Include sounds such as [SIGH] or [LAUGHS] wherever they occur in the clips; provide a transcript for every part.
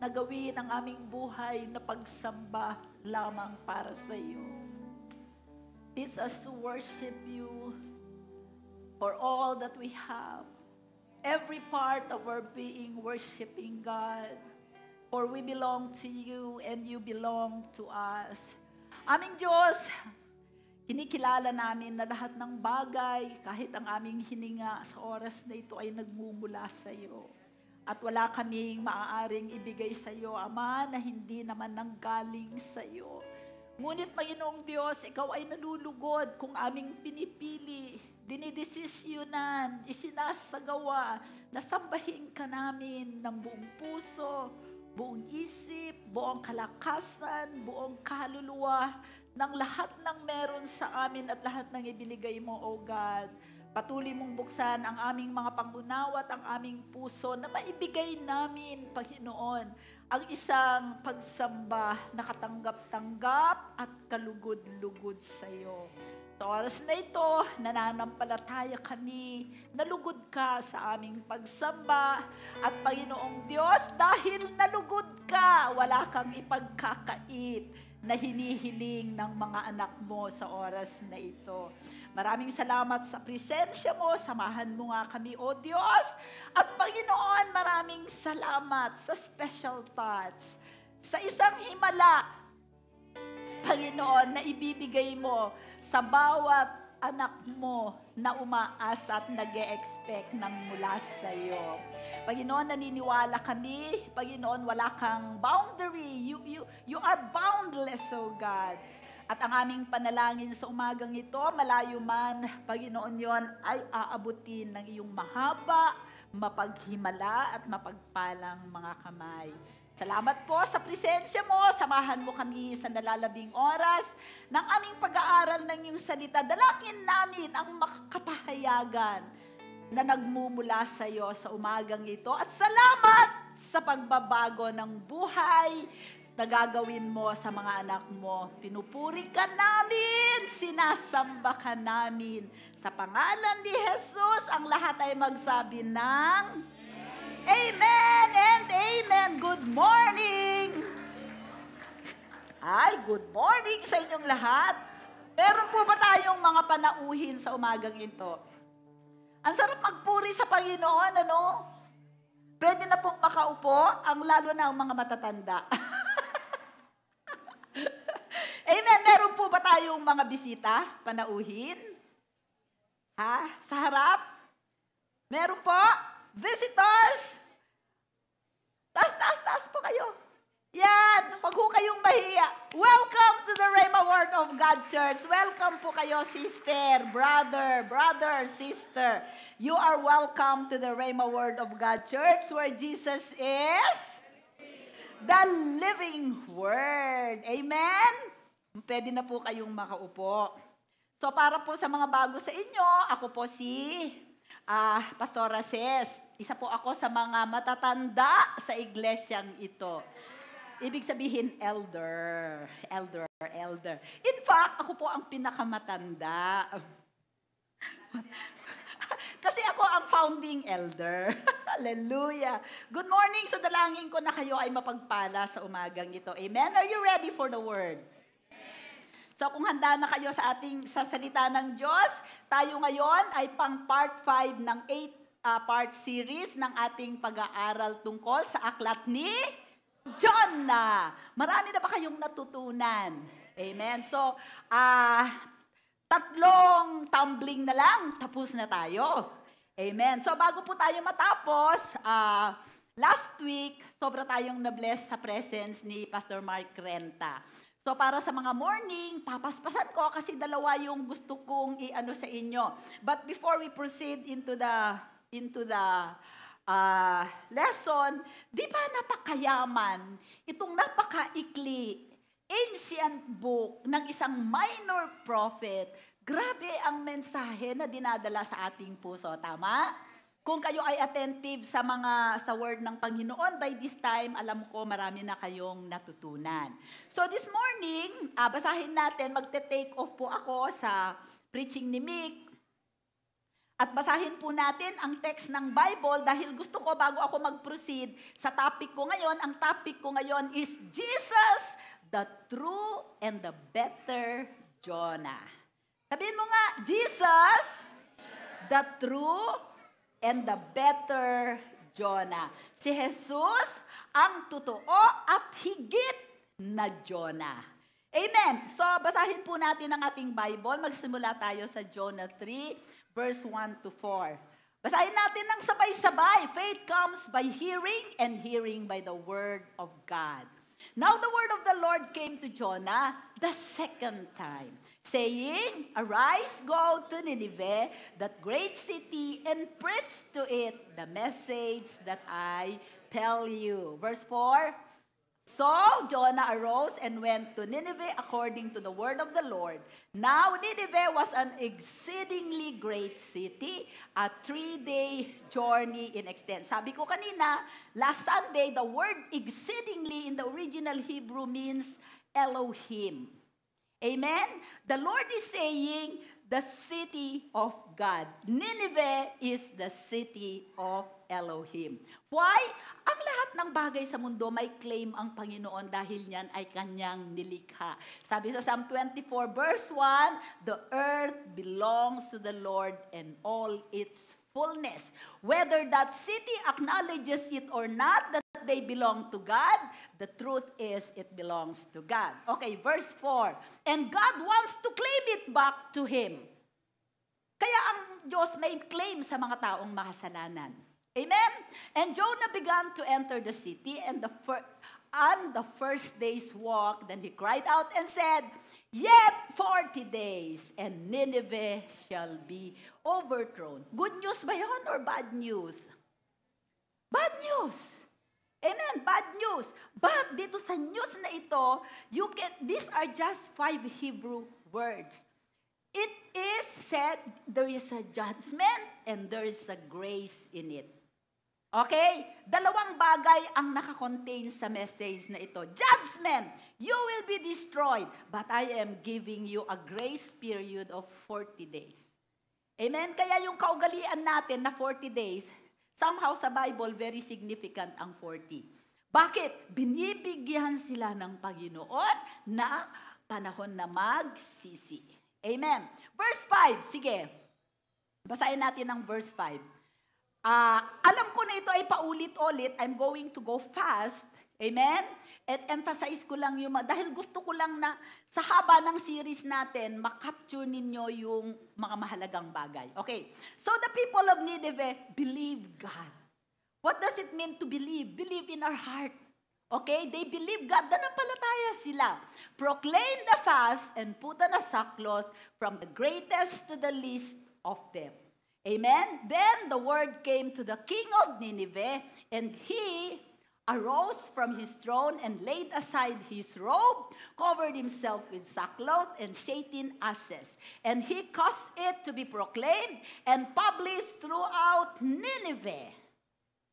na gawin ang aming buhay na pagsamba lamang para sa iyo. Teach us to worship you for all that we have. Every part of our being worshiping God. For we belong to you and you belong to us. Aming Diyos, Kinikilala namin na lahat ng bagay, kahit ang aming hininga sa oras na ito ay nagmumula sa iyo. At wala kaming maaaring ibigay sa iyo, Ama, na hindi naman nanggaling sa iyo. Ngunit, Panginoong Diyos, Ikaw ay nalulugod kung aming pinipili, dinidesisyonan, isinasagawa, nasambahin ka namin ng buong puso, buong isip, buong kalakasan, buong kaluluwa, ng lahat ng meron sa amin at lahat ng ibinigay mo, O God Patuloy mong buksan ang aming mga pangunawa at ang aming puso na maibigay namin, Panginoon, ang isang pagsamba na katanggap-tanggap at kalugod-lugod sa iyo. Sa oras na ito, nananampalataya kami, nalugod ka sa aming pagsamba at Panginoong Diyos, dahil nalugod ka, wala kang ipagkakait na hinihiling ng mga anak mo sa oras na ito. Maraming salamat sa presensya mo. Samahan mo nga kami, O Diyos. At Panginoon, maraming salamat sa special thoughts. Sa isang himala, Panginoon, na ibibigay mo sa bawat anak mo na umaasa at nag expect ng mula sa iyo. Panginoon, naniniwala kami. Panginoon, wala kang boundary. You, you, you are boundless, O oh God. At ang aming panalangin sa umagang ito, malayo man, Panginoon yon ay aabutin ng iyong mahaba, mapaghimala at mapagpalang mga kamay. Salamat po sa presensya mo. Samahan mo kami sa nalalabing oras ng aming pag-aaral ng iyong salita. Dalangin namin ang makakapahayagan na nagmumula sa iyo sa umagang ito. At salamat sa pagbabago ng buhay na gagawin mo sa mga anak mo. Pinupuri ka namin, sinasamba ka namin. Sa pangalan ni Jesus, ang lahat ay magsabi ng Amen! Amen. Good morning! Ay, good morning sa inyong lahat. Meron po ba tayong mga panauhin sa umagang ito? Ang sarap magpuri sa Panginoon, ano? Pwede na pong makaupo, ang lalo na ang mga matatanda. [LAUGHS] Amen. Meron po ba tayong mga bisita, panauhin? Ha? Sa harap? Meron po? Visitors? Taas, taas, taas pa kayo. Yan, huwag ho kayong mahiya. Welcome to the Rhema Word of God Church. Welcome po kayo, sister, brother, brother, sister. You are welcome to the Rhema Word of God Church where Jesus is the living Word. Amen? Pwede na po kayong makaupo. So para po sa mga bago sa inyo, ako po si uh, Pastora Cest. Isa po ako sa mga matatanda sa iglesyang ito. Ibig sabihin, elder, elder, elder. In fact, ako po ang pinakamatanda. [LAUGHS] Kasi ako ang founding elder. [LAUGHS] Hallelujah. Good morning. So dalangin ko na kayo ay mapagpala sa umagang ito. Amen. Are you ready for the word? So kung handa na kayo sa ating sa salita ng Diyos, tayo ngayon ay pang part 5 ng 8 uh, part series ng ating pag-aaral tungkol sa aklat ni John na. Marami na ba kayong natutunan? Amen. So, uh, tatlong tumbling na lang, tapos na tayo. Amen. So, bago po tayo matapos, uh, last week, sobra tayong na-bless sa presence ni Pastor Mark Renta. So para sa mga morning, papaspasan ko kasi dalawa yung gusto kong iano sa inyo. But before we proceed into the into the uh, lesson, di ba napakayaman itong napakaikli ancient book ng isang minor prophet. Grabe ang mensahe na dinadala sa ating puso, tama? Kung kayo ay attentive sa mga sa word ng Panginoon, by this time, alam ko marami na kayong natutunan. So this morning, ah, basahin natin, magte-take off po ako sa preaching ni Mick at basahin po natin ang text ng Bible dahil gusto ko bago ako mag-proceed sa topic ko ngayon. Ang topic ko ngayon is Jesus, the true and the better Jonah. Sabihin mo nga, Jesus, the true and the better Jonah. Si Jesus ang totoo at higit na Jonah. Amen. So basahin po natin ang ating Bible. Magsimula tayo sa Jonah 3 verse 1 to 4. Basahin natin ng sabay-sabay. Faith comes by hearing and hearing by the word of God. Now the word of the Lord came to Jonah the second time, saying, Arise, go to Nineveh, that great city, and preach to it the message that I tell you. Verse 4, So Jonah arose and went to Nineveh according to the word of the Lord. Now Nineveh was an exceedingly great city, a three-day journey in extent. Sabi ko kanina, last Sunday, the word exceedingly in the original Hebrew means Elohim. Amen? The Lord is saying, the city of God. Nineveh is the city of Elohim. Why? Ang lahat ng bagay sa mundo may claim ang Panginoon dahil niyan ay kanyang nilikha. Sabi sa Psalm 24 verse 1, The earth belongs to the Lord and all its fullness. Whether that city acknowledges it or not, they belong to God? The truth is it belongs to God. Okay, verse 4. And God wants to claim it back to Him. Kaya ang Diyos may claim sa mga taong makasalanan. Amen? And Jonah began to enter the city and the fir- on the first day's walk, then he cried out and said, Yet 40 days, and Nineveh shall be overthrown. Good news ba yon or bad news? Bad news. Amen. Bad news. But dito sa news na ito, you can, these are just five Hebrew words. It is said there is a judgment and there is a grace in it. Okay? Dalawang bagay ang nakakontain sa message na ito. Judgment, you will be destroyed, but I am giving you a grace period of 40 days. Amen? Kaya yung kaugalian natin na 40 days, Somehow sa Bible, very significant ang 40. Bakit? Binibigyan sila ng Panginoon na panahon na magsisi. Amen. Verse 5, sige. Basahin natin ang verse 5. Uh, ah, alam ko na ito ay paulit-ulit. I'm going to go fast Amen? At emphasize ko lang yung, dahil gusto ko lang na sa haba ng series natin, makapture ninyo yung mga mahalagang bagay. Okay, so the people of Nineveh believe God. What does it mean to believe? Believe in our heart. Okay, they believe God. Nanampalataya sila. Proclaim the fast and put on a sackcloth from the greatest to the least of them. Amen? Then the word came to the king of Nineveh and he arose from his throne and laid aside his robe, covered himself with sackcloth and satin asses. And he caused it to be proclaimed and published throughout Nineveh.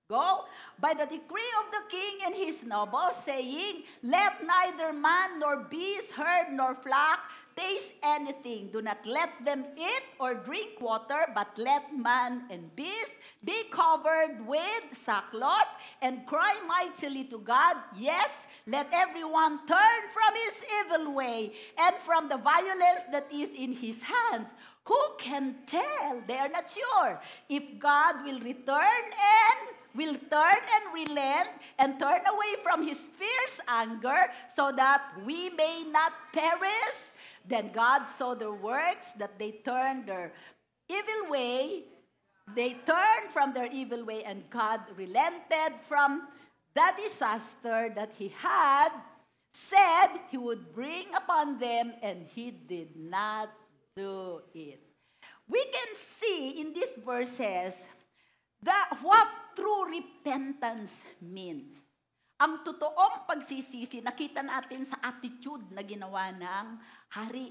Go by the decree of the king and his nobles, saying, Let neither man nor beast, herd nor flock taste anything. Do not let them eat or drink water, but let man and beast be covered with sackcloth and cry mightily to God. Yes, let everyone turn from his evil way and from the violence that is in his hands. Who can tell? They are not sure if God will return and will turn and relent and turn away from his fierce anger so that we may not perish. Then God saw their works that they turned their evil way, they turned from their evil way, and God relented from the disaster that he had said he would bring upon them, and he did not do it. We can see in these verses that what true repentance means. Ang totoong pagsisisi, nakita natin sa attitude na ginawa ng hari.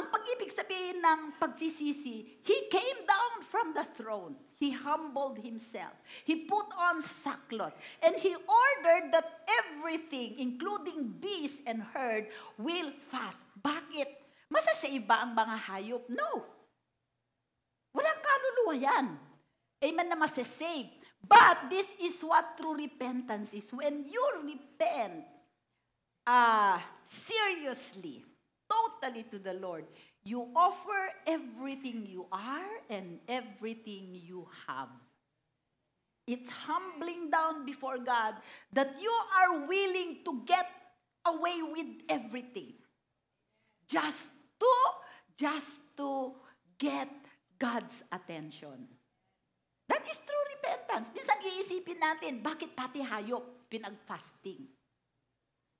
Ang pag-ibig sabihin ng pagsisisi, he came down from the throne. He humbled himself. He put on sackcloth. And he ordered that everything, including beast and herd, will fast. Bakit? Masasaiba ang mga hayop? No. Walang kaluluwa yan. Amen na masasave. But this is what true repentance is. When you repent uh, seriously, totally to the Lord, you offer everything you are and everything you have. It's humbling down before God that you are willing to get away with everything just to just to get God's attention. That is true repentance. Minsan iisipin natin, bakit pati hayop pinag-fasting?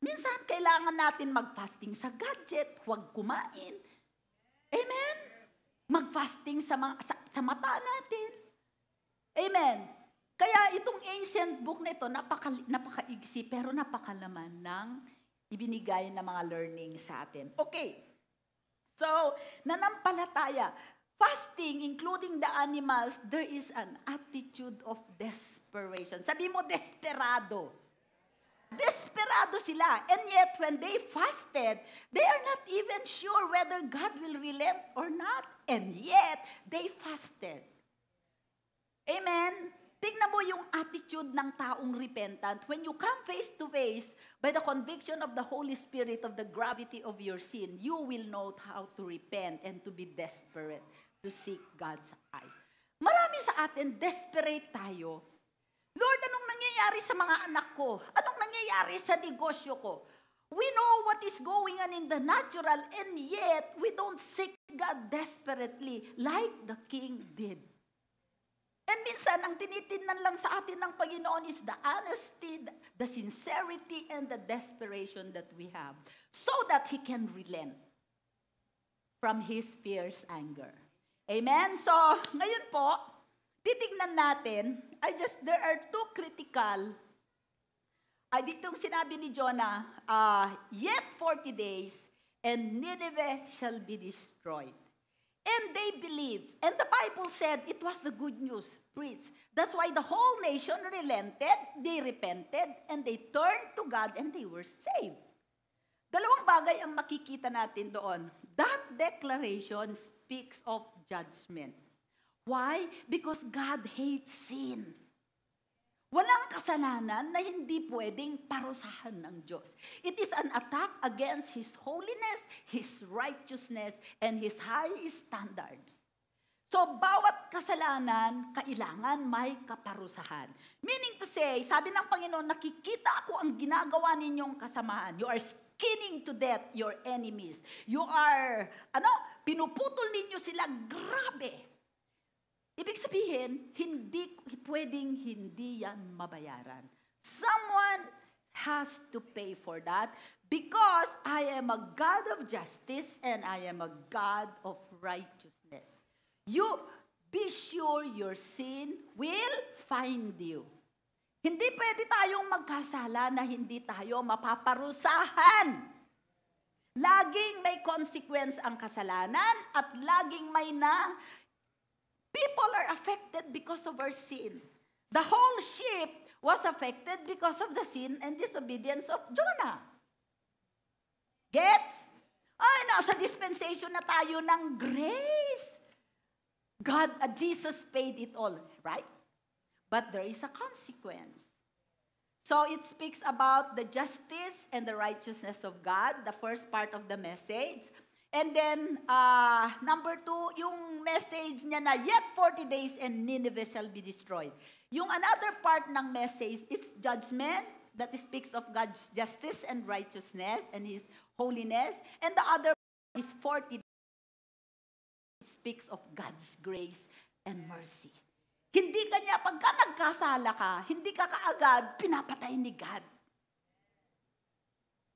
Minsan kailangan natin mag-fasting sa gadget, huwag kumain. Amen? Mag-fasting sa, mga, sa, sa mata natin. Amen? Kaya itong ancient book na ito, napaka, napakaigsi pero napakalaman ng ibinigay na mga learning sa atin. Okay. So, nanampalataya fasting, including the animals, there is an attitude of desperation. Sabi mo, desperado. Desperado sila. And yet, when they fasted, they are not even sure whether God will relent or not. And yet, they fasted. Amen? Tingnan mo yung attitude ng taong repentant. When you come face to face by the conviction of the Holy Spirit of the gravity of your sin, you will know how to repent and to be desperate to seek God's eyes. Marami sa atin, desperate tayo. Lord, anong nangyayari sa mga anak ko? Anong nangyayari sa negosyo ko? We know what is going on in the natural and yet we don't seek God desperately like the king did. And minsan, ang tinitingnan lang sa atin ng Panginoon is the honesty, the sincerity, and the desperation that we have so that He can relent from His fierce anger. Amen? So, ngayon po, titignan natin, I just, there are two critical, ay ditong sinabi ni Jonah, uh, yet 40 days, and Nineveh shall be destroyed. And they believed. And the Bible said it was the good news preached. That's why the whole nation relented, they repented, and they turned to God and they were saved. Dalawang bagay ang makikita natin doon. That declaration speaks of judgment. Why? Because God hates sin. Walang kasalanan na hindi pwedeng parusahan ng Diyos. It is an attack against His holiness, His righteousness, and His high standards. So, bawat kasalanan, kailangan may kaparusahan. Meaning to say, sabi ng Panginoon, nakikita ako ang ginagawa ninyong kasamaan. You are skinning to death your enemies. You are, ano, pinuputol ninyo sila, grabe. Ibig sabihin, hindi, pwedeng hindi yan mabayaran. Someone has to pay for that because I am a God of justice and I am a God of righteousness. You, be sure your sin will find you. Hindi pwede tayong magkasala na hindi tayo mapaparusahan. Laging may consequence ang kasalanan at laging may na people are affected because of our sin. The whole ship was affected because of the sin and disobedience of Jonah. Gets? Ay, nasa dispensation na tayo ng grace. God, uh, Jesus paid it all, right? but there is a consequence. So it speaks about the justice and the righteousness of God, the first part of the message. And then, uh, number two, yung message niya na, yet 40 days and Nineveh shall be destroyed. Yung another part ng message is judgment that speaks of God's justice and righteousness and His holiness. And the other is 40 days. It speaks of God's grace and mercy. Hindi ka niya, pagka nagkasala ka, hindi ka kaagad pinapatay ni God.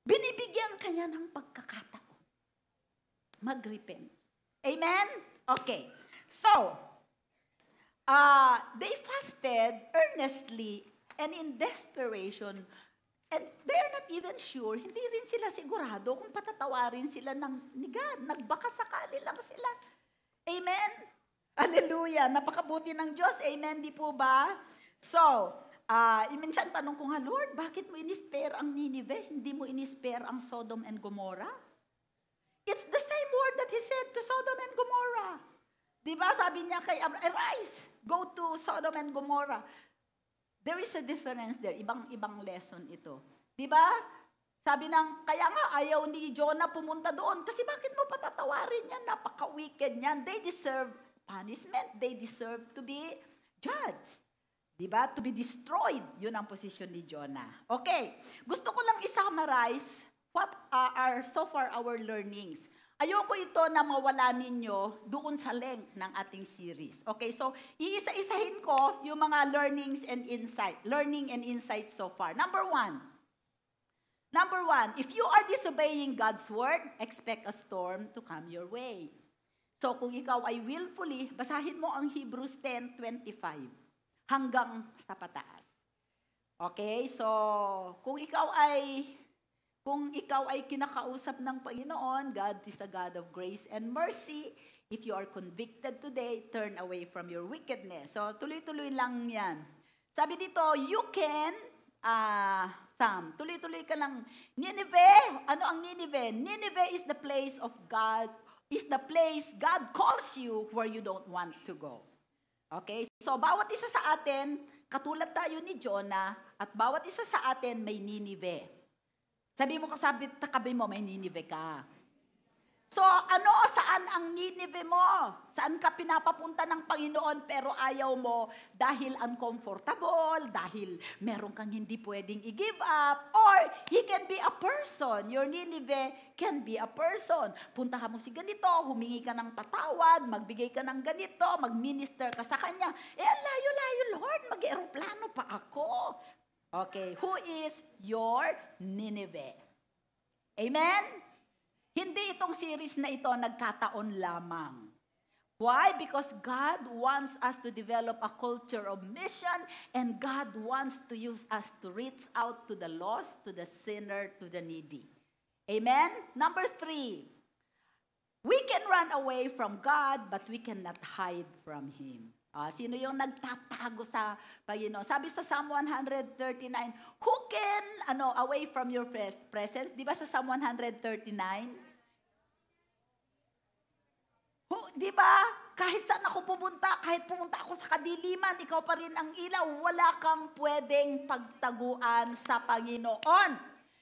Binibigyan ka kanya ng pagkakataon. Mag-repent. Amen? Okay. So, uh, they fasted earnestly and in desperation And they're not even sure, hindi rin sila sigurado kung patatawarin sila ng ni God. Nagbaka sakali lang sila. Amen? Hallelujah. Napakabuti ng Diyos. Amen, di po ba? So, uh, ah, minsan tanong ko nga, Lord, bakit mo inisper ang Nineveh? Hindi mo inisper ang Sodom and Gomorrah? It's the same word that He said to Sodom and Gomorrah. Di ba? Sabi niya kay Abraham, arise, go to Sodom and Gomorrah. There is a difference there. Ibang-ibang lesson ito. Di ba? Sabi ng, kaya nga ayaw ni Jonah pumunta doon. Kasi bakit mo patatawarin yan? Napaka-wicked niyan. They deserve punishment. They deserve to be judged. Diba? To be destroyed. Yun ang position ni Jonah. Okay. Gusto ko lang isummarize what are so far our learnings. Ayoko ito na mawala ninyo doon sa length ng ating series. Okay, so iisa-isahin ko yung mga learnings and insight. Learning and insight so far. Number one, Number one, if you are disobeying God's word, expect a storm to come your way. So kung ikaw ay willfully, basahin mo ang Hebrews 10:25 hanggang sa pataas. Okay? So kung ikaw ay kung ikaw ay kinakausap ng Panginoon, God is a God of grace and mercy. If you are convicted today, turn away from your wickedness. So tuloy-tuloy lang 'yan. Sabi dito, you can uh, Sam. Tuloy-tuloy ka lang. Nineveh, ano ang Nineveh? Nineveh is the place of God is the place God calls you where you don't want to go. Okay? So, bawat isa sa atin, katulad tayo ni Jonah, at bawat isa sa atin may Nineveh. Sabi mo kasabi, takabi mo, may Nineveh ka. So ano, saan ang Nineveh mo? Saan ka pinapapunta ng Panginoon pero ayaw mo dahil uncomfortable, dahil meron kang hindi pwedeng i-give up, or he can be a person. Your Nineveh can be a person. Puntahan mo si ganito, humingi ka ng patawad, magbigay ka ng ganito, magminister ka sa kanya. Eh, layo-layo, Lord, mag-aeroplano pa ako. Okay, who is your Nineveh? Amen? Hindi itong series na ito nagkataon lamang. Why? Because God wants us to develop a culture of mission and God wants to use us to reach out to the lost, to the sinner, to the needy. Amen? Number three, we can run away from God but we cannot hide from Him. Ah, sino yung nagtatago sa Panginoon? sabi sa Psalm 139, who can ano, away from your presence? Di ba sa Psalm 139? Oh, di ba? Kahit saan ako pumunta, kahit pumunta ako sa kadiliman, ikaw pa rin ang ilaw. Wala kang pwedeng pagtaguan sa Panginoon.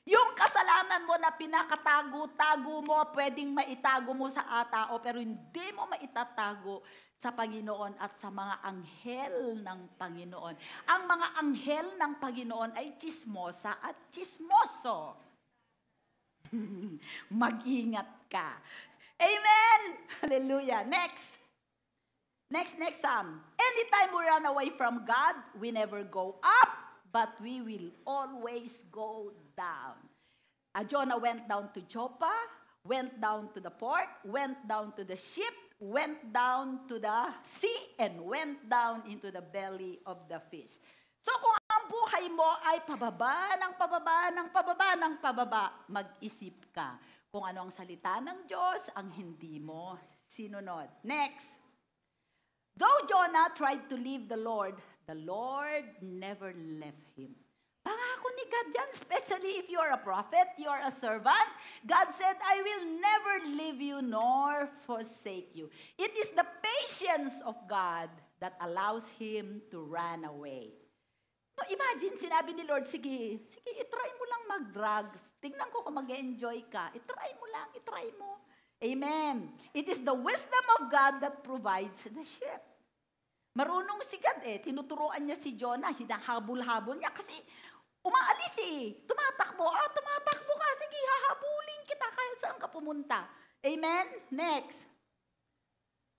Yung kasalanan mo na pinakatago-tago mo, pwedeng maitago mo sa atao, pero hindi mo maitatago sa Panginoon at sa mga anghel ng Panginoon. Ang mga anghel ng Panginoon ay chismosa at chismoso. [LAUGHS] Mag-ingat ka. Amen! [LAUGHS] Hallelujah. Next. Next, next psalm. Anytime we run away from God, we never go up, but we will always go down. Uh, Jonah went down to Joppa, went down to the port, went down to the ship, went down to the sea, and went down into the belly of the fish. So kung ang buhay mo ay pababa ng pababa ng pababa ng pababa, mag-isip ka kung ano ang salita ng Diyos, ang hindi mo sinunod. Next. Though Jonah tried to leave the Lord, the Lord never left him. Pangako ni God yan, especially if you are a prophet, you are a servant. God said, I will never leave you nor forsake you. It is the patience of God that allows him to run away. No, Imagine, sinabi ni Lord, sige, sige, itry mag-drugs, tingnan ko kung mag-enjoy ka. i-try mo lang, i-try mo. Amen. It is the wisdom of God that provides the ship. Marunong si God eh. Tinuturuan niya si Jonah, hinahabol-habol niya kasi umaalis eh. Tumatakbo. Ah, tumatakbo ka. Sige, hahabulin kita kaya saan ka pumunta. Amen? Next.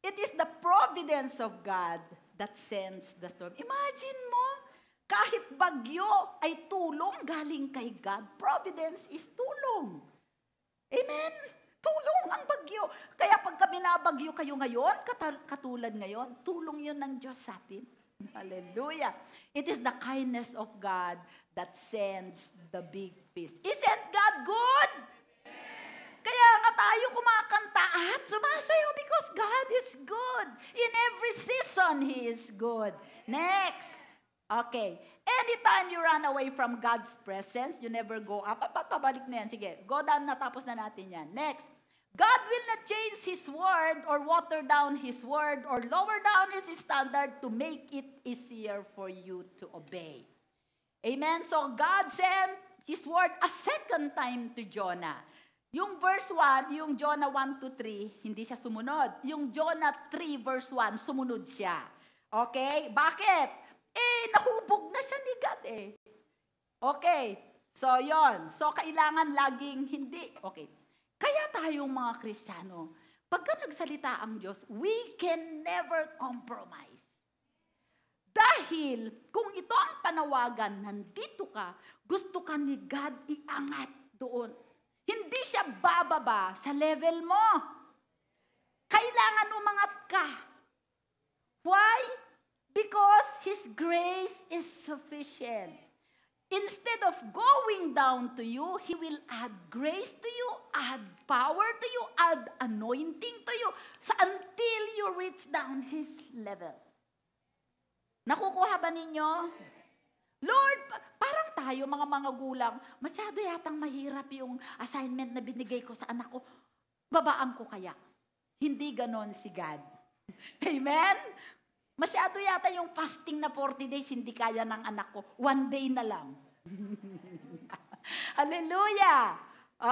It is the providence of God that sends the storm. Imagine mo, kahit bagyo ay tulong galing kay God. Providence is tulong. Amen? Tulong ang bagyo. Kaya pag pagka binabagyo kayo ngayon, katulad ngayon, tulong yon ng Diyos sa atin. [LAUGHS] Hallelujah. It is the kindness of God that sends the big fish. Isn't God good? Kaya nga tayo kumakanta at sumasayo because God is good. In every season, He is good. Next. Okay. Anytime you run away from God's presence, you never go up. Ba't pabalik na yan? Sige, go down na, tapos na natin yan. Next. God will not change His word or water down His word or lower down His standard to make it easier for you to obey. Amen? So God sent His word a second time to Jonah. Yung verse 1, yung Jonah 1 to 3, hindi siya sumunod. Yung Jonah 3 verse 1, sumunod siya. Okay? Bakit? Eh, nahubog na siya ni God eh. Okay, so yon So, kailangan laging hindi. Okay. Kaya tayong mga Kristiyano, pagka nagsalita ang Diyos, we can never compromise. Dahil kung ito ang panawagan, nandito ka, gusto ka ni God iangat doon. Hindi siya bababa sa level mo. Kailangan umangat ka. Why? Because His grace is sufficient. Instead of going down to you, He will add grace to you, add power to you, add anointing to you so until you reach down His level. Nakukuha ba ninyo? Lord, parang tayo mga mga gulang, masyado yatang mahirap yung assignment na binigay ko sa anak ko. Babaan ko kaya? Hindi ganon si God. [LAUGHS] Amen? Masyado yata yung fasting na 40 days, hindi kaya ng anak ko. One day na lang. [LAUGHS] Hallelujah!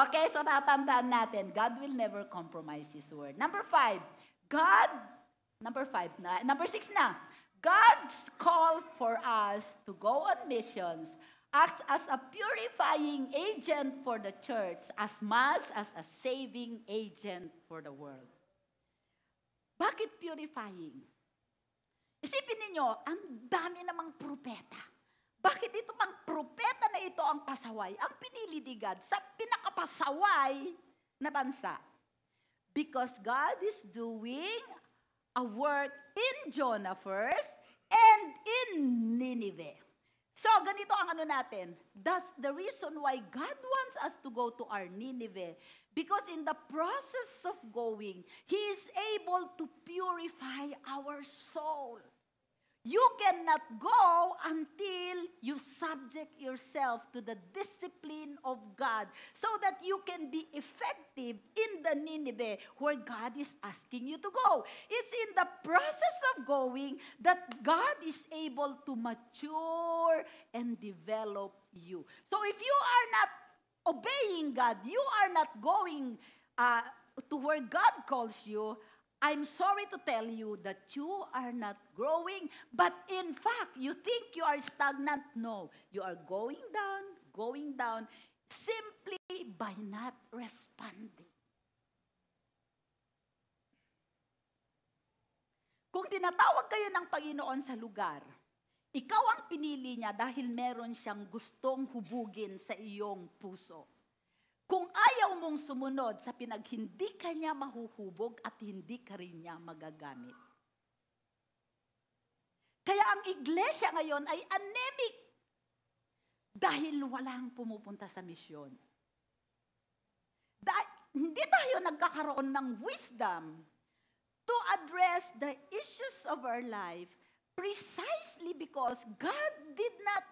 Okay, so tatandaan natin, God will never compromise His word. Number five, God, number five na, number six na, God's call for us to go on missions acts as a purifying agent for the church as much as a saving agent for the world. Bakit purifying? Isipin ninyo, ang dami namang propeta. Bakit ito pang propeta na ito ang pasaway? Ang pinili ni God sa pinakapasaway na bansa. Because God is doing a work in Jonah first and in Nineveh. So, ganito ang ano natin. That's the reason why God wants us to go to our Nineveh. Because in the process of going, He is able to purify our soul. You cannot go until you subject yourself to the discipline of God so that you can be effective in the Nineveh where God is asking you to go. It's in the process of going that God is able to mature and develop you. So if you are not obeying God, you are not going uh, to where God calls you, I'm sorry to tell you that you are not growing, but in fact, you think you are stagnant. No, you are going down, going down, simply by not responding. Kung tinatawag kayo ng Panginoon sa lugar, ikaw ang pinili niya dahil meron siyang gustong hubugin sa iyong puso. Kung ayaw mong sumunod sa pinag hindi ka niya mahuhubog at hindi ka rin niya magagamit. Kaya ang iglesia ngayon ay anemic dahil walang pumupunta sa misyon. Da- hindi tayo nagkakaroon ng wisdom to address the issues of our life precisely because God did not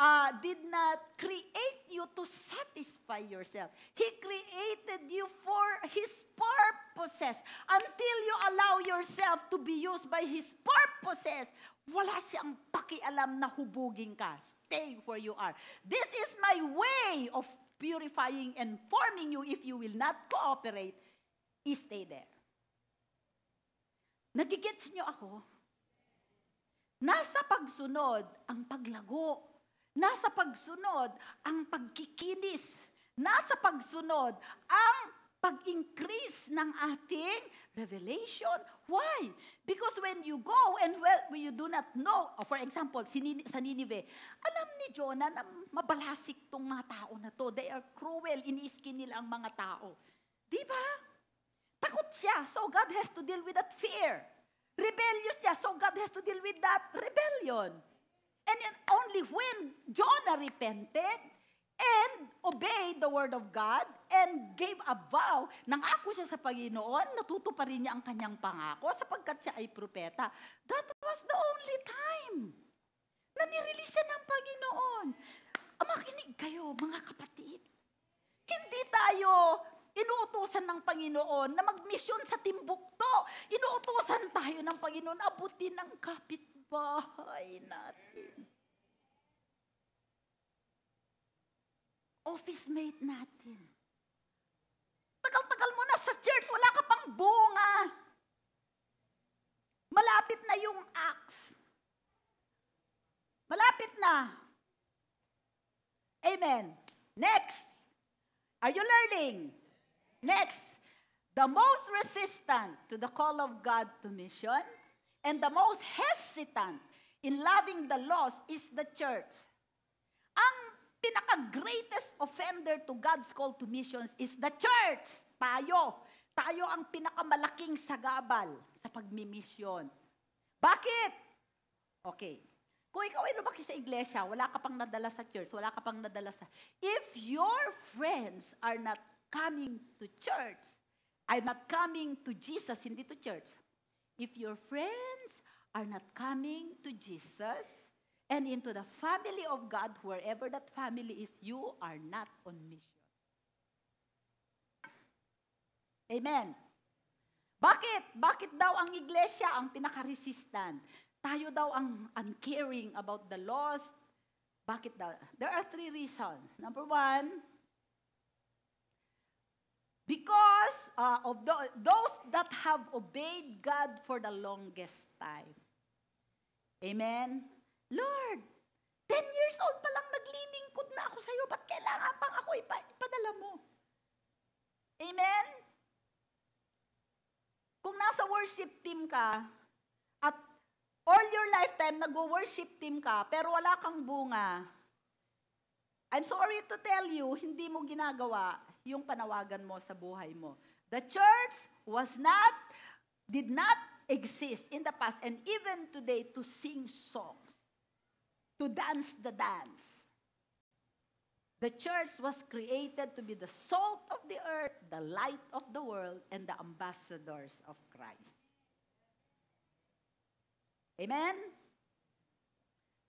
uh, did not create you to satisfy yourself. He created you for His purposes. Until you allow yourself to be used by His purposes, wala siyang pakialam na hubugin ka. Stay where you are. This is my way of purifying and forming you if you will not cooperate. Stay there. Nagigets niyo ako? Nasa pagsunod ang paglago. Nasa pagsunod ang pagkikinis. Nasa pagsunod ang pag-increase ng ating revelation. Why? Because when you go and well, when you do not know, oh, for example, sa Ninive, alam ni Jonah na mabalasik tong mga tao na to. They are cruel, iniskin nila ang mga tao. Di ba? Takot siya. So God has to deal with that fear. Rebellious niya. So God has to deal with that rebellion. And only when Jonah repented and obeyed the word of God and gave a vow, nangako siya sa Panginoon, natutuparin niya ang kanyang pangako sapagkat siya ay propeta. That was the only time na nirelease siya ng Panginoon. Makinig kayo, mga kapatid. Hindi tayo inuutosan ng Panginoon na magmisyon sa Timbukto. Inuutosan tayo ng Panginoon, abutin ang kapitbahay natin. Office mate natin. Tagal-tagal mo na sa church, wala ka pang bunga. Malapit na yung acts. Malapit na. Amen. Next. Are you learning? Next, the most resistant to the call of God to mission and the most hesitant in loving the lost is the church. Ang pinaka-greatest offender to God's call to missions is the church. Tayo. Tayo ang pinakamalaking sagabal sa pagmimisyon. Bakit? Okay. Kung ikaw ay lumaki sa iglesia, wala ka pang nadala sa church, wala ka pang nadala sa... If your friends are not coming to church. I'm not coming to Jesus, hindi to church. If your friends are not coming to Jesus and into the family of God, wherever that family is, you are not on mission. Amen. Bakit? Bakit daw ang iglesia ang pinaka-resistant? Tayo daw ang uncaring about the lost. Bakit daw? There are three reasons. Number one, Because uh, of th- those that have obeyed God for the longest time. Amen? Lord, 10 years old pa lang naglilingkod na ako sa iyo. Ba't kailangan pang ako ipa- ipadala mo? Amen? Kung nasa worship team ka, at all your lifetime nag-worship team ka, pero wala kang bunga, I'm sorry to tell you, hindi mo ginagawa yung panawagan mo sa buhay mo. The church was not, did not exist in the past and even today to sing songs, to dance the dance. The church was created to be the salt of the earth, the light of the world, and the ambassadors of Christ. Amen?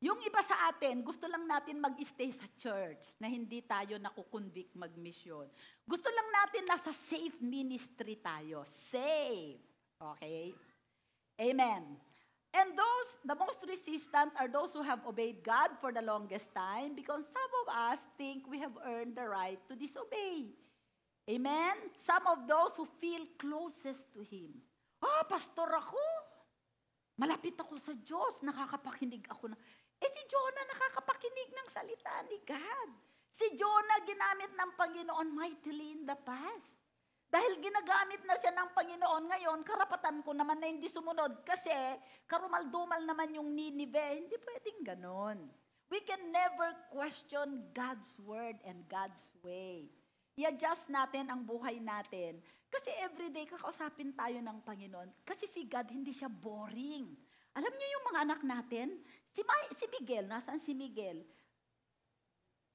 Yung iba sa atin, gusto lang natin mag-stay sa church na hindi tayo nakukonvict mag-mission. Gusto lang natin nasa safe ministry tayo. Safe. Okay? Amen. And those, the most resistant are those who have obeyed God for the longest time because some of us think we have earned the right to disobey. Amen? Some of those who feel closest to Him. oh, pastor ako. Malapit ako sa Diyos, nakakapakinig ako. Na. Eh si Jonah nakakapakinig ng salita ni God. Si Jonah ginamit ng Panginoon mightily in the past. Dahil ginagamit na siya ng Panginoon ngayon, karapatan ko naman na hindi sumunod kasi karumaldumal naman yung Ninive. Hindi pwedeng ganon. We can never question God's word and God's way. I-adjust natin ang buhay natin. Kasi everyday kakausapin tayo ng Panginoon. Kasi si God, hindi siya boring. Alam niyo yung mga anak natin, Si, Ma, si Miguel, nasaan si Miguel?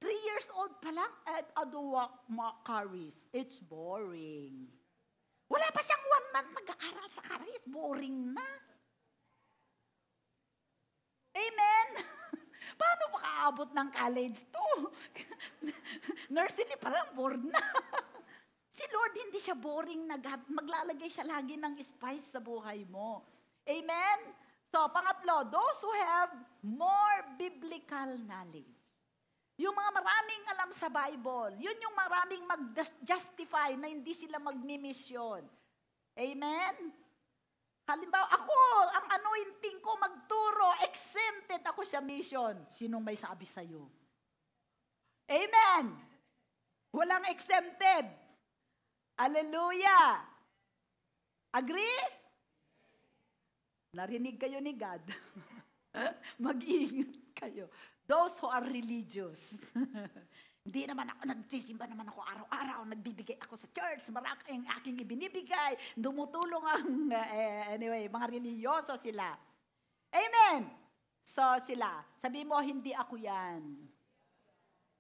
Three years old pa lang at aduwa makaris. It's boring. Wala pa siyang one month nag-aaral sa karis. Boring na. Amen? [LAUGHS] Paano pa kaabot ng college to? [LAUGHS] Nursery parang bored na. [LAUGHS] si Lord hindi siya boring na God. Maglalagay siya lagi ng spice sa buhay mo. Amen? So, pangatlo, those who have more biblical knowledge. Yung mga maraming alam sa Bible, yun yung maraming mag-justify na hindi sila magmimisyon. Amen? Halimbawa, ako, ang anointing ko magturo, exempted ako sa mission. Sinong may sabi sa'yo? Amen! Walang exempted. Hallelujah! Agree? Narinig kayo ni God. [LAUGHS] Mag-iingat kayo. Those who are religious. [LAUGHS] Hindi naman ako, nagsisimba naman ako araw-araw, nagbibigay ako sa church, marami ang aking ibinibigay, dumutulong ang, uh, anyway, mga religyoso sila. Amen! So sila, sabi mo, hindi ako yan.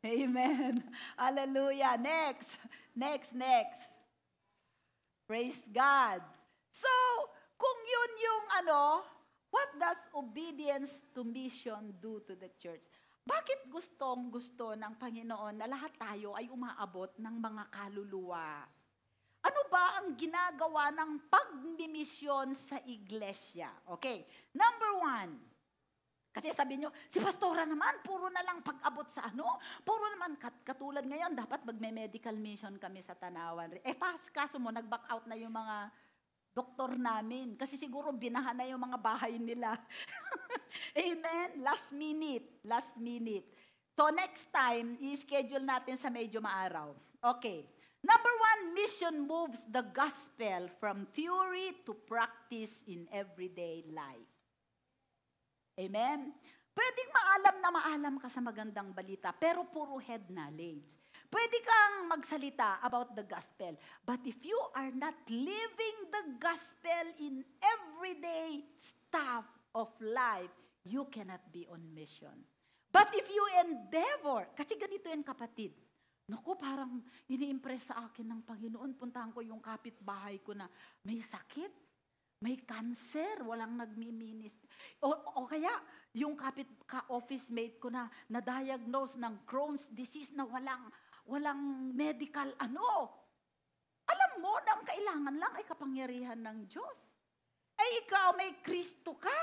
Amen. [LAUGHS] Hallelujah. Next, next, next. Praise God. So, kung yun yung ano, what does obedience to mission do to the church? Bakit gustong gusto ng Panginoon na lahat tayo ay umaabot ng mga kaluluwa? Ano ba ang ginagawa ng pagmimisyon sa iglesia? Okay, number one. Kasi sabi nyo, si pastora naman, puro na lang pag-abot sa ano? Puro naman, kat- katulad ngayon, dapat magme-medical mission kami sa tanawan. Eh, pas, kaso mo, nag-back out na yung mga doktor namin. Kasi siguro binaha na yung mga bahay nila. [LAUGHS] Amen? Last minute. Last minute. So next time, i-schedule natin sa medyo maaraw. Okay. Number one, mission moves the gospel from theory to practice in everyday life. Amen? Pwedeng maalam na maalam ka sa magandang balita, pero puro head knowledge. Pwede kang magsalita about the gospel. But if you are not living the gospel in everyday stuff of life, you cannot be on mission. But if you endeavor, kasi ganito yan kapatid, Naku, parang iniimpress sa akin ng Panginoon. Puntahan ko yung kapitbahay ko na may sakit, may cancer, walang nagmi-minister. O, o kaya, yung kapit ka-office mate ko na na-diagnose ng Crohn's disease na walang walang medical ano. Alam mo na ang kailangan lang ay kapangyarihan ng Diyos. Ay eh, ikaw may Kristo ka.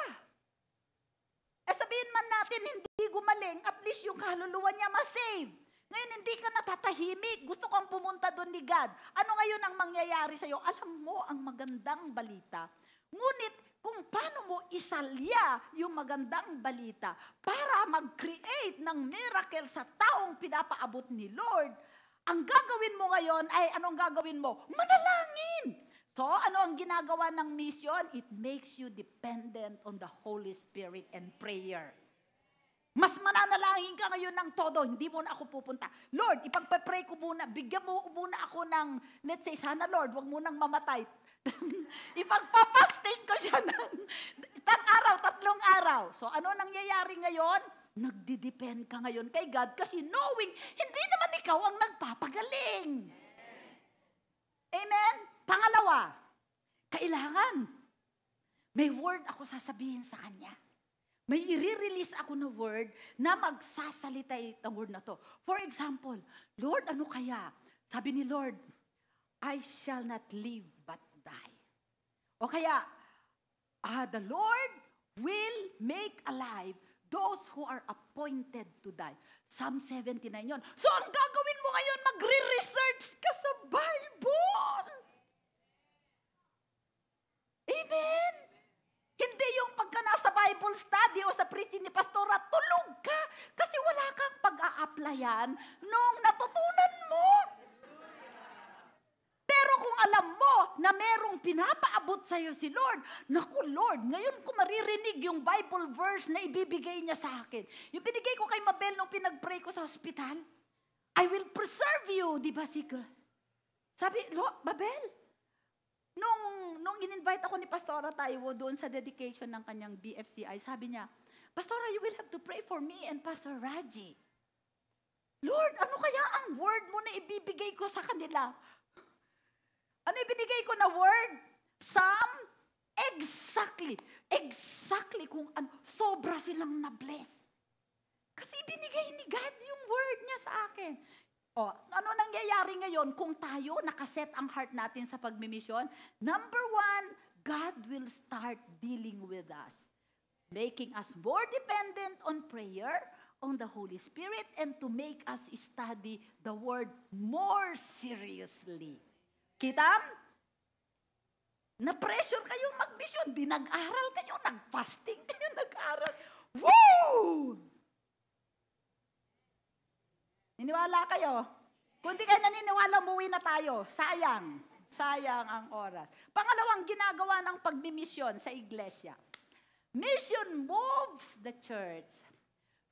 Eh sabihin man natin hindi gumaling, at least yung kaluluwa niya masave. Ngayon hindi ka natatahimik, gusto kong pumunta doon ni God. Ano ngayon ang mangyayari sa'yo? Alam mo ang magandang balita. Ngunit kung paano mo isalya yung magandang balita para mag-create ng miracle sa taong pinapaabot ni Lord, ang gagawin mo ngayon ay anong gagawin mo? Manalangin! So, ano ang ginagawa ng mission? It makes you dependent on the Holy Spirit and prayer. Mas mananalangin ka ngayon ng todo, hindi mo na ako pupunta. Lord, ipagpapray ko muna, bigyan mo muna ako ng, let's say, sana Lord, wag mo nang mamatay [LAUGHS] Ipagpapasting ko siya ng itang araw, tatlong araw. So ano nangyayari ngayon? Nagdidepend ka ngayon kay God kasi knowing hindi naman ikaw ang nagpapagaling. Amen? Pangalawa, kailangan. May word ako sasabihin sa Kanya. May i-release ako na word na magsasalita itong word na to. For example, Lord, ano kaya? Sabi ni Lord, I shall not leave o kaya, ah, the Lord will make alive those who are appointed to die. Psalm 79 yon. So ang gagawin mo ngayon, magre-research ka sa Bible. Amen? Hindi yung pagka nasa Bible study o sa preaching ni Pastora, tulog ka kasi wala kang pag-a-applyan nung natutunan mo. Pero kung alam mo na merong pinapaabot sa'yo si Lord, naku Lord, ngayon ko maririnig yung Bible verse na ibibigay niya sa akin. Yung binigay ko kay Mabel nung pinag-pray ko sa hospital, I will preserve you, di ba, Sigla? Sabi, Lo, Mabel, nung, nung in-invite ako ni Pastora Taiwo doon sa dedication ng kanyang BFCI, sabi niya, Pastora, you will have to pray for me and Pastor Raji. Lord, ano kaya ang word mo na ibibigay ko sa kanila? Ano ibinigay ko na word? Some? Exactly. Exactly kung ano. Sobra silang na-bless. Kasi binigay ni God yung word niya sa akin. O, ano nangyayari ngayon kung tayo nakaset ang heart natin sa pagmimisyon? Number one, God will start dealing with us. Making us more dependent on prayer, on the Holy Spirit, and to make us study the Word more seriously. Kitam? Na-pressure kayo Di nag aral kayo, nag-fasting [LAUGHS] kayo, nag-aral. Woo! Niniwala kayo? Kung di kayo naniniwala, umuwi na tayo. Sayang. Sayang ang oras. Pangalawang ginagawa ng pagmimisyon sa iglesia. Mission moves the church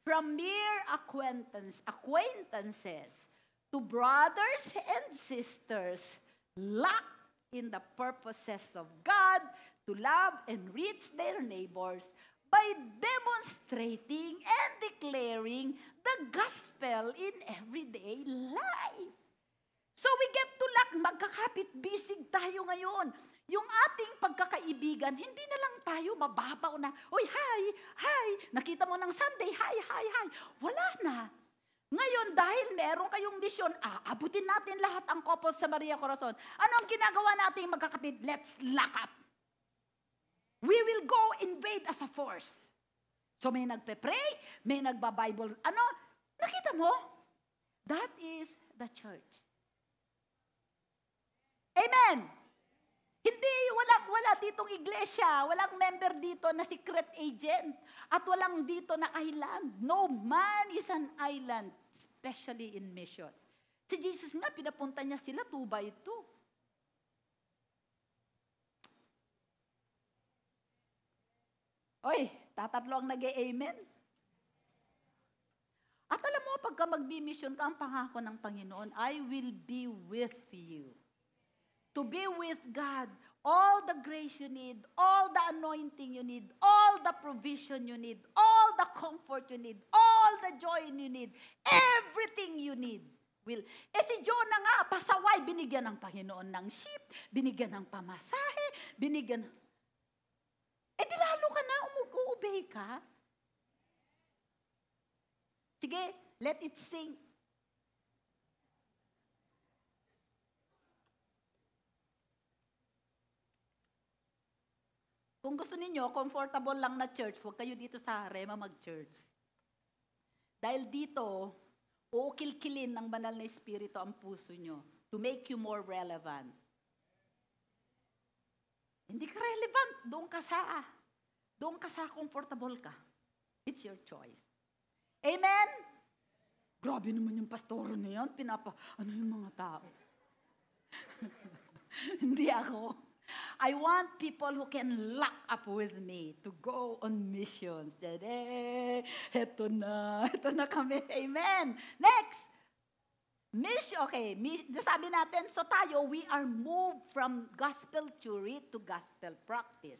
from mere acquaintance, acquaintances to brothers and sisters lack in the purposes of God to love and reach their neighbors by demonstrating and declaring the gospel in everyday life. So we get to lack, magkakapit-bisig tayo ngayon. Yung ating pagkakaibigan, hindi na lang tayo mababaw na, Uy, hi, hi, nakita mo ng Sunday, hi, hi, hi. Wala na. Ngayon, dahil meron kayong misyon, aabutin ah, natin lahat ang couple sa Maria Corazon. Ano ang ginagawa nating magkakapit? Let's lock up. We will go invade as a force. So may nagpe-pray, may nagba-Bible. Ano? Nakita mo? That is the church. Amen. Hindi, walang, wala ditong iglesia, walang member dito na secret agent, at walang dito na island. No man is an island, especially in missions. Si Jesus nga, pinapunta niya sila two by two. Oy, tatatlo ang nag amen At alam mo, pagka magbi-mission ka, ang pangako ng Panginoon, I will be with you to be with God, all the grace you need, all the anointing you need, all the provision you need, all the comfort you need, all the joy you need, everything you need will. Eh si Jonah nga, pasaway, binigyan ng Panginoon ng ship, binigyan ng pamasahe, binigyan. Eh di lalo ka na, umuubay ka. Sige, let it sink. Kung gusto ninyo, comfortable lang na church, huwag kayo dito sa Rema mag-church. Dahil dito, uukilkilin ng banal na Espiritu ang puso nyo to make you more relevant. Hindi ka relevant, doon ka sa, ah, doon ka sa comfortable ka. It's your choice. Amen? Grabe naman yung pastoro na yan, pinapa, ano yung mga tao? [LAUGHS] Hindi ako. I want people who can lock up with me to go on missions. Dede, heto na, heto na kami. Amen. Next. Mission, okay, sabi natin, so tayo, we are moved from gospel theory to gospel practice.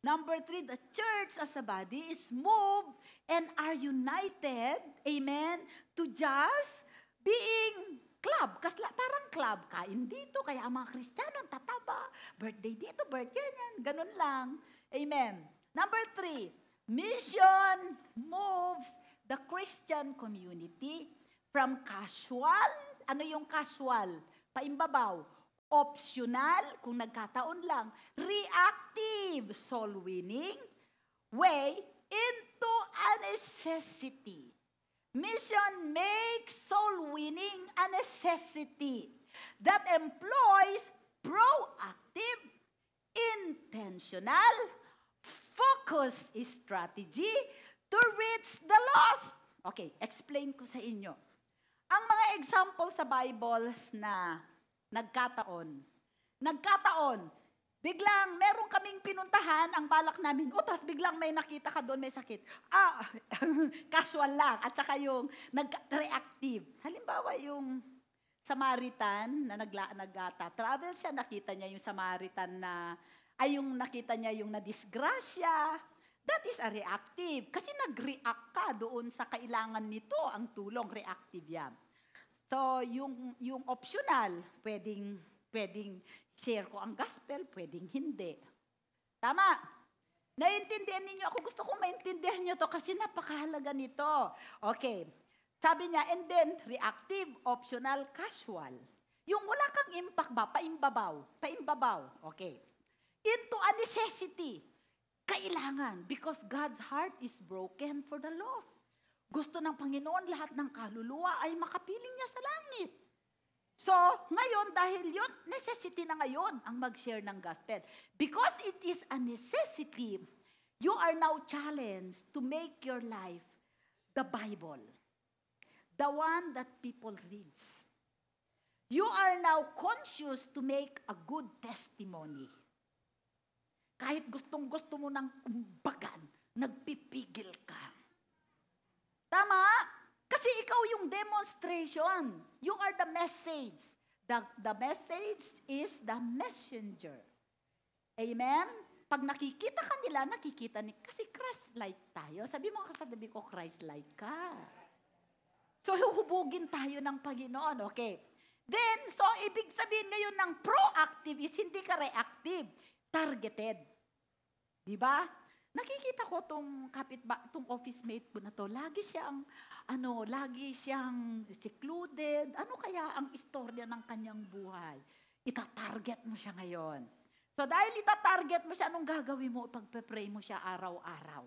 Number three, the church as a body is moved and are united, amen, to just being Club, kasla, parang club. Kain dito, kaya ang mga Kristiyano, tataba. Birthday dito, birthday niyan, Ganun lang. Amen. Number three, mission moves the Christian community from casual, ano yung casual? Paimbabaw, optional, kung nagkataon lang, reactive, soul winning, way into a necessity. Mission makes soul winning a necessity that employs proactive, intentional, focused strategy to reach the lost. Okay, explain ko sa inyo. Ang mga example sa Bible na nagkataon, nagkataon Biglang, meron kaming pinuntahan, ang balak namin, Utas oh, biglang may nakita ka doon, may sakit. Ah, [LAUGHS] casual lang. At saka yung nag-reactive. Halimbawa yung Samaritan na nagla, nagata. Travel siya, nakita niya yung Samaritan na, ay yung nakita niya yung nadisgrasya. That is a reactive. Kasi nag-react ka doon sa kailangan nito, ang tulong, reactive yan. So, yung, yung optional, pwedeng, pwedeng share ko ang gospel, pwedeng hindi. Tama. Naiintindihan ninyo ako. Gusto kong maintindihan nyo to kasi napakahalaga nito. Okay. Sabi niya, and then, reactive, optional, casual. Yung wala kang impact ba, paimbabaw, paimbabaw. Okay. Into a necessity. Kailangan. Because God's heart is broken for the lost. Gusto ng Panginoon, lahat ng kaluluwa ay makapiling niya sa langit. So, ngayon, dahil yun, necessity na ngayon ang mag-share ng gospel. Because it is a necessity, you are now challenged to make your life the Bible. The one that people reads. You are now conscious to make a good testimony. Kahit gustong gusto mo ng umbagan, nagpipigil ka. Tama? Kasi ikaw yung demonstration. You are the message. The, the message is the messenger. Amen? Pag nakikita ka nila, nakikita ni, kasi Christ-like tayo. Sabi mo sa tabi ko, Christ-like ka. So, huhubugin tayo ng Panginoon. Okay. Then, so, ibig sabihin ngayon ng proactive is hindi ka reactive. Targeted. Di ba? Nakikita ko tong kapitba, tong office mate ko na to, lagi siyang, ano, lagi siyang secluded. Ano kaya ang istorya ng kanyang buhay? Ita-target mo siya ngayon. So dahil ita-target mo siya, anong gagawin mo? Pagpe-pray mo siya araw-araw.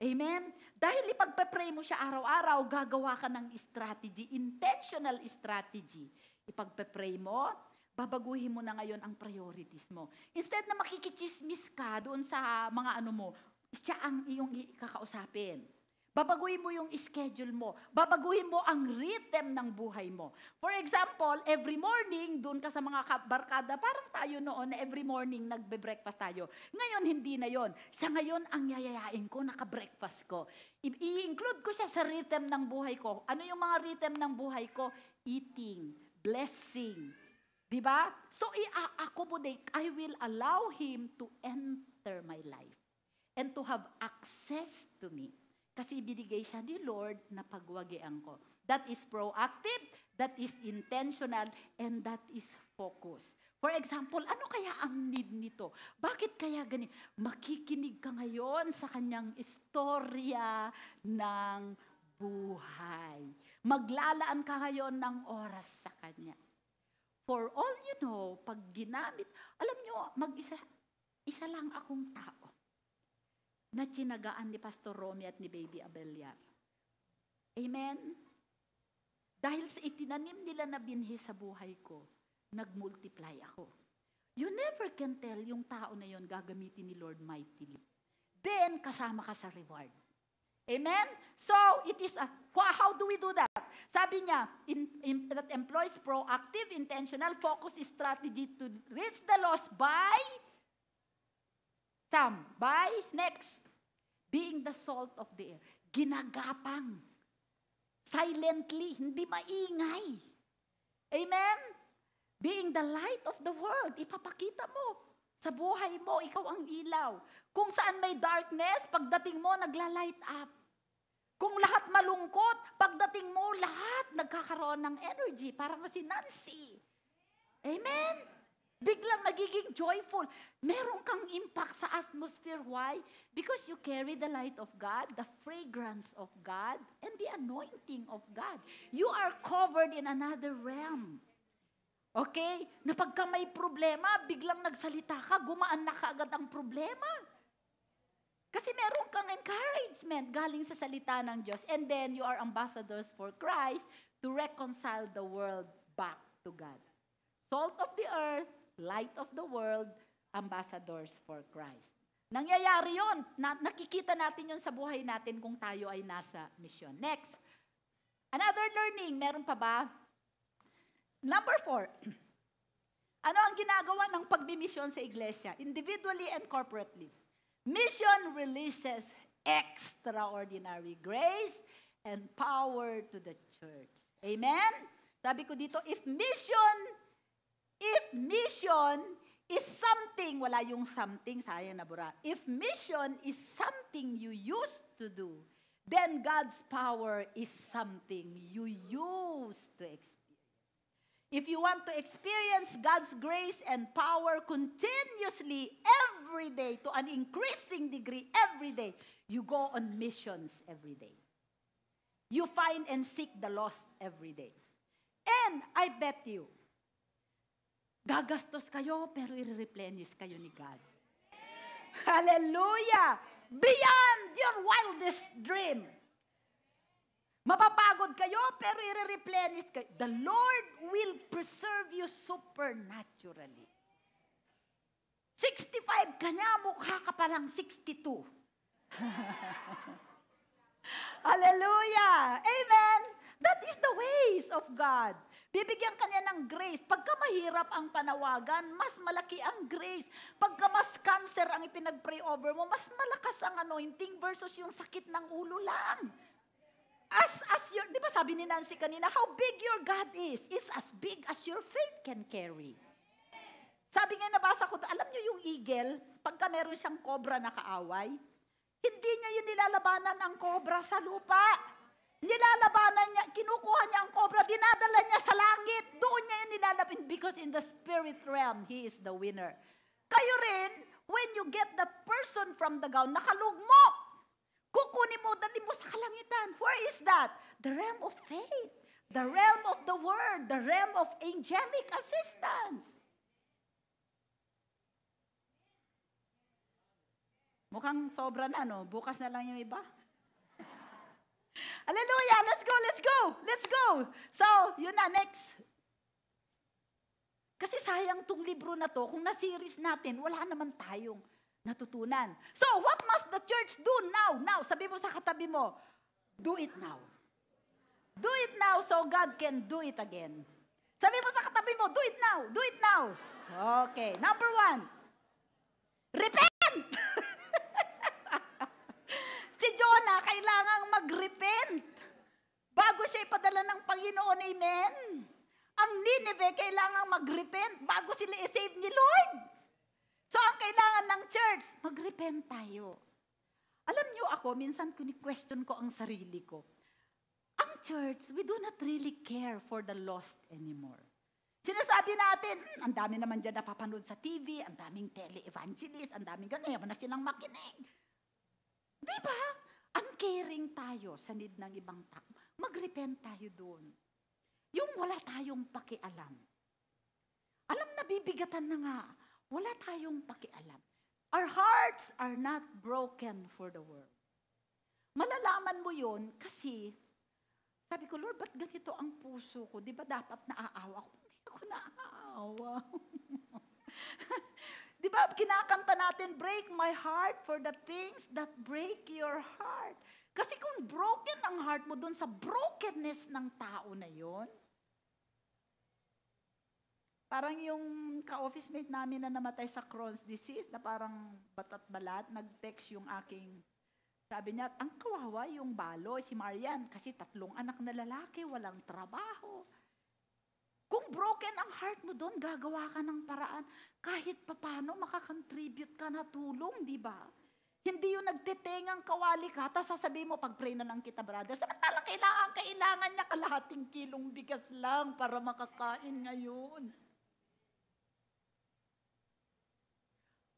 Amen? Dahil ipagpe-pray mo siya araw-araw, gagawa ka ng strategy, intentional strategy. Ipagpe-pray mo, babaguhin mo na ngayon ang priorities mo. Instead na makikichismis ka doon sa mga ano mo, siya ang iyong kakausapin. Babaguhin mo yung schedule mo. Babaguhin mo ang rhythm ng buhay mo. For example, every morning, doon ka sa mga barkada, parang tayo noon, every morning nagbe-breakfast tayo. Ngayon, hindi na yon. Siya ngayon ang yayayain ko, naka-breakfast ko. I-include ko siya sa rhythm ng buhay ko. Ano yung mga rhythm ng buhay ko? Eating, blessing, Di ba? So, i-accommodate. I will allow Him to enter my life and to have access to me. Kasi binigay siya ni Lord na pagwagian ko. That is proactive, that is intentional, and that is focus. For example, ano kaya ang need nito? Bakit kaya gani? Makikinig ka ngayon sa kanyang istorya ng buhay. Maglalaan ka ngayon ng oras sa kanya. For all you know, pag ginamit, alam nyo, mag-isa, isa lang akong tao na tinagaan ni Pastor Romy at ni Baby Abelyar. Amen? Dahil sa itinanim nila na binhi sa buhay ko, nagmultiply ako. You never can tell yung tao na yon gagamitin ni Lord mightily. Then, kasama ka sa reward. Amen? So, it is a, how do we do that? Sabi niya, in, in, that employs proactive, intentional, focus strategy to reach the loss by, some, by, next, being the salt of the air. Ginagapang. Silently, hindi maingay. Amen? Being the light of the world. Ipapakita mo. Sa buhay mo, ikaw ang ilaw. Kung saan may darkness, pagdating mo, nagla-light up. Kung lahat malungkot, pagdating mo, lahat nagkakaroon ng energy. Parang si Nancy. Amen? Biglang nagiging joyful. Meron kang impact sa atmosphere. Why? Because you carry the light of God, the fragrance of God, and the anointing of God. You are covered in another realm. Okay? Na pagka may problema, biglang nagsalita ka, gumaan na kaagad ang problema. Kasi meron kang encouragement galing sa salita ng Diyos. And then you are ambassadors for Christ to reconcile the world back to God. Salt of the earth, light of the world, ambassadors for Christ. Nangyayari yon. Na, nakikita natin yon sa buhay natin kung tayo ay nasa mission. Next, another learning. Meron pa ba? Number four. [CLEARS THROAT] ano ang ginagawa ng pagbimisyon sa iglesia? Individually and corporately. Mission releases extraordinary grace and power to the church. Amen? Sabi ko dito, if mission, if mission is something, wala yung something, sayang nabura. If mission is something you used to do, then God's power is something you used to experience. If you want to experience God's grace and power continuously every day to an increasing degree every day, you go on missions every day. You find and seek the lost every day. And I bet you, gagastos kayo pero i-replenish kayo ni God. Hallelujah! Beyond your wildest dream. Mapapagod kayo, pero i-replenish kayo. The Lord will preserve you supernaturally. 65 ka niya, mukha ka palang 62. [LAUGHS] Hallelujah! Amen! That is the ways of God. Bibigyan ka niya ng grace. Pagka mahirap ang panawagan, mas malaki ang grace. Pagka mas cancer ang ipinag-pray over mo, mas malakas ang anointing versus yung sakit ng ulo lang. As, as your, di ba sabi ni Nancy kanina, how big your God is, is as big as your faith can carry. Sabi nga, nabasa ko, alam nyo yung eagle, pagka meron siyang cobra na kaaway, hindi niya yun nilalabanan ang cobra sa lupa. Nilalabanan niya, kinukuha niya ang cobra, dinadala niya sa langit. Doon niya yun nilalaban because in the spirit realm, he is the winner. Kayo rin, when you get that person from the gown, nakalugmok. Kukunin mo, dali mo sa kalangitan. Where is that? The realm of faith. The realm of the word. The realm of angelic assistance. Mukhang sobra na, no? Bukas na lang yung iba. [LAUGHS] Hallelujah! Let's go, let's go, let's go! So, yun na, next. Kasi sayang tong libro na to, kung na-series natin, wala naman tayong natutunan. So, what must the church do now? Now, sabi mo sa katabi mo, do it now. Do it now so God can do it again. Sabi mo sa katabi mo, do it now, do it now. Okay, number one, repent! [LAUGHS] si Jonah kailangang mag-repent bago siya ipadala ng Panginoon, amen? Ang Nineveh kailangang mag-repent bago sila isave ni Lord. So ang kailangan ng church, magrepent tayo. Alam niyo ako, minsan kini-question ko ang sarili ko. Ang church, we do not really care for the lost anymore. Sinasabi natin, hmm, ang dami naman dyan napapanood sa TV, ang daming tele-evangelist, ang daming ganun, ayaw na silang makinig. Di ba? Ang Uncaring tayo sa need ng ibang tao. Magrepent tayo doon. Yung wala tayong pakialam. Alam na bibigatan na nga wala tayong pakialam. Our hearts are not broken for the world. Malalaman mo yon kasi, sabi ko, Lord, ba't ganito ang puso ko? Di ba dapat naaawa ko? Hindi ako naaawa. [LAUGHS] Di ba kinakanta natin, break my heart for the things that break your heart. Kasi kung broken ang heart mo doon sa brokenness ng tao na yon, Parang yung ka-office mate namin na namatay sa Crohn's disease, na parang batat balat, nag-text yung aking, sabi niya, ang kawawa yung balo, si Marian, kasi tatlong anak na lalaki, walang trabaho. Kung broken ang heart mo doon, gagawa ka ng paraan. Kahit papano, makakontribute ka na tulong, di ba? Hindi yung nagtitengang kawali ka, tapos sasabihin mo, pag-pray na lang kita, brother. Samantalang kailangan, kailangan niya kalahating kilong bigas lang para makakain ngayon.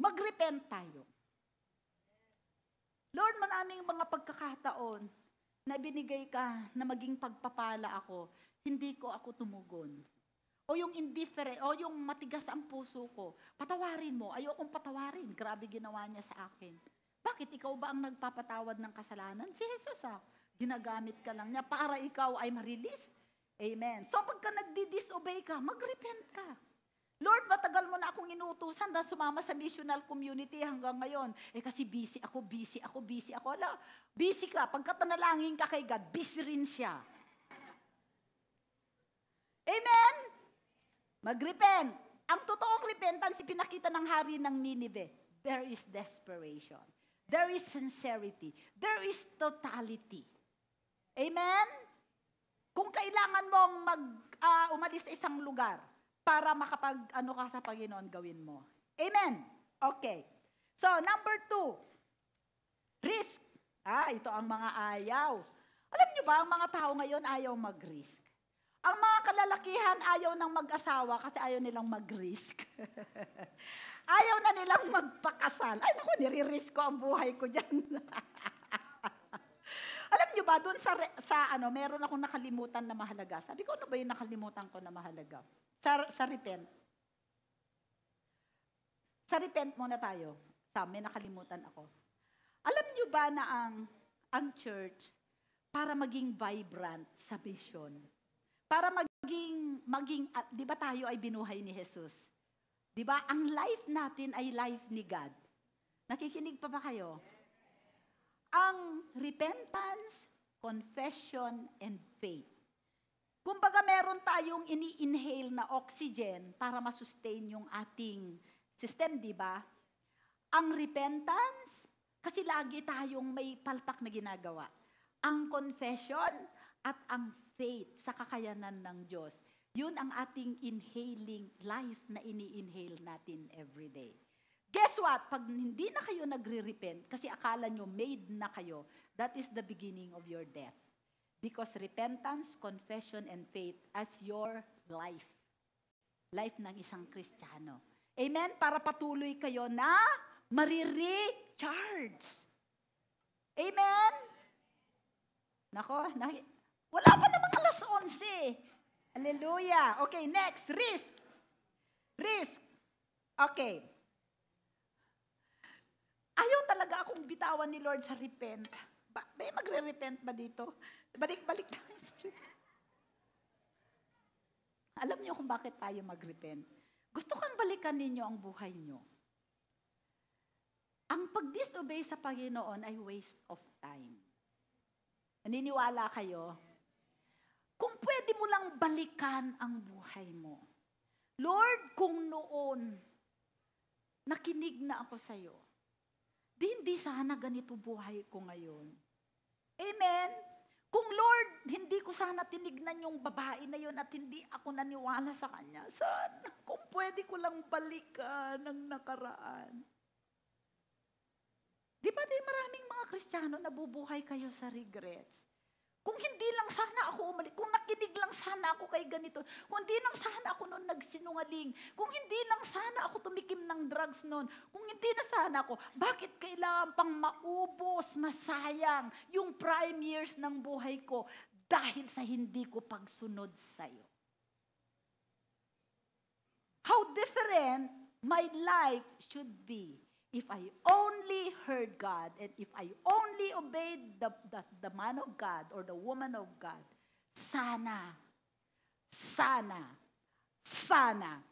Magrepent tayo. Lord, maraming mga pagkakataon na binigay ka na maging pagpapala ako, hindi ko ako tumugon. O yung indifferent, o yung matigas ang puso ko, patawarin mo, ayokong patawarin, grabe ginawa niya sa akin. Bakit ikaw ba ang nagpapatawad ng kasalanan? Si Jesus ah, ginagamit ka lang niya para ikaw ay marilis. Amen. So pagka nagdi-disobey ka, magrepent ka. Lord, matagal mo na akong inutusan na sumama sa missional community hanggang ngayon. Eh kasi busy ako, busy ako, busy ako. Ala, busy ka. Pagkatanalangin ka kay God, busy rin siya. Amen? Magrepent. Ang totoong repentance, pinakita ng hari ng Ninive. There is desperation. There is sincerity. There is totality. Amen? Kung kailangan mong mag, uh, umalis sa isang lugar, para makapag ano ka sa Panginoon gawin mo. Amen. Okay. So, number two, risk. Ah, ito ang mga ayaw. Alam niyo ba, ang mga tao ngayon ayaw mag-risk. Ang mga kalalakihan ayaw nang mag-asawa kasi ayaw nilang mag-risk. [LAUGHS] ayaw na nilang magpakasal. Ay naku, niririsk ko ang buhay ko dyan. [LAUGHS] Alam niyo ba, doon sa, sa ano, meron akong nakalimutan na mahalaga. Sabi ko, ano ba yung nakalimutan ko na mahalaga? Sa, sa repent. Sa repent muna tayo. Sa may nakalimutan ako. Alam niyo ba na ang, ang church, para maging vibrant sa mission, para maging, maging ah, di ba tayo ay binuhay ni Jesus? Di ba? Ang life natin ay life ni God. Nakikinig pa ba kayo? Ang repentance, confession, and faith. Kumbaga meron tayong ini-inhale na oxygen para masustain yung ating system, di ba? Ang repentance, kasi lagi tayong may palpak na ginagawa. Ang confession at ang faith sa kakayanan ng Diyos. Yun ang ating inhaling life na ini-inhale natin every day. Guess what? Pag hindi na kayo nagre-repent, kasi akala nyo made na kayo, that is the beginning of your death. Because repentance, confession, and faith as your life. Life ng isang Kristiyano. Amen? Para patuloy kayo na marirecharge. Amen? Nako, na, wala pa namang alas 11. Hallelujah. Okay, next, risk. Risk. Okay. Ayaw talaga akong bitawan ni Lord sa repentance. Ba, may magre-repent ba dito? Balik-balik tayo Alam niyo kung bakit tayo mag-repent. Gusto kang balikan ninyo ang buhay niyo. Ang pag-disobey sa Panginoon ay waste of time. Naniniwala kayo? Kung pwede mo lang balikan ang buhay mo. Lord, kung noon nakinig na ako sa iyo, di hindi sana ganito buhay ko ngayon. Amen? Kung Lord, hindi ko sana tinignan yung babae na yun at hindi ako naniwala sa kanya, sana kung pwede ko lang balikan ang nakaraan. Di ba di maraming mga Kristiyano nabubuhay kayo sa regrets? Kung hindi lang sana ako umalis, kung nakinig lang sana ako kay ganito, kung hindi lang sana ako noon nagsinungaling, kung hindi lang sana ako tumikim ng drugs noon, kung hindi na sana ako, bakit kailangan pang maubos, masayang yung prime years ng buhay ko dahil sa hindi ko pagsunod sa iyo? How different my life should be if I only heard God and if I only obeyed the, the, the man of God or the woman of God, sana, sana, sana.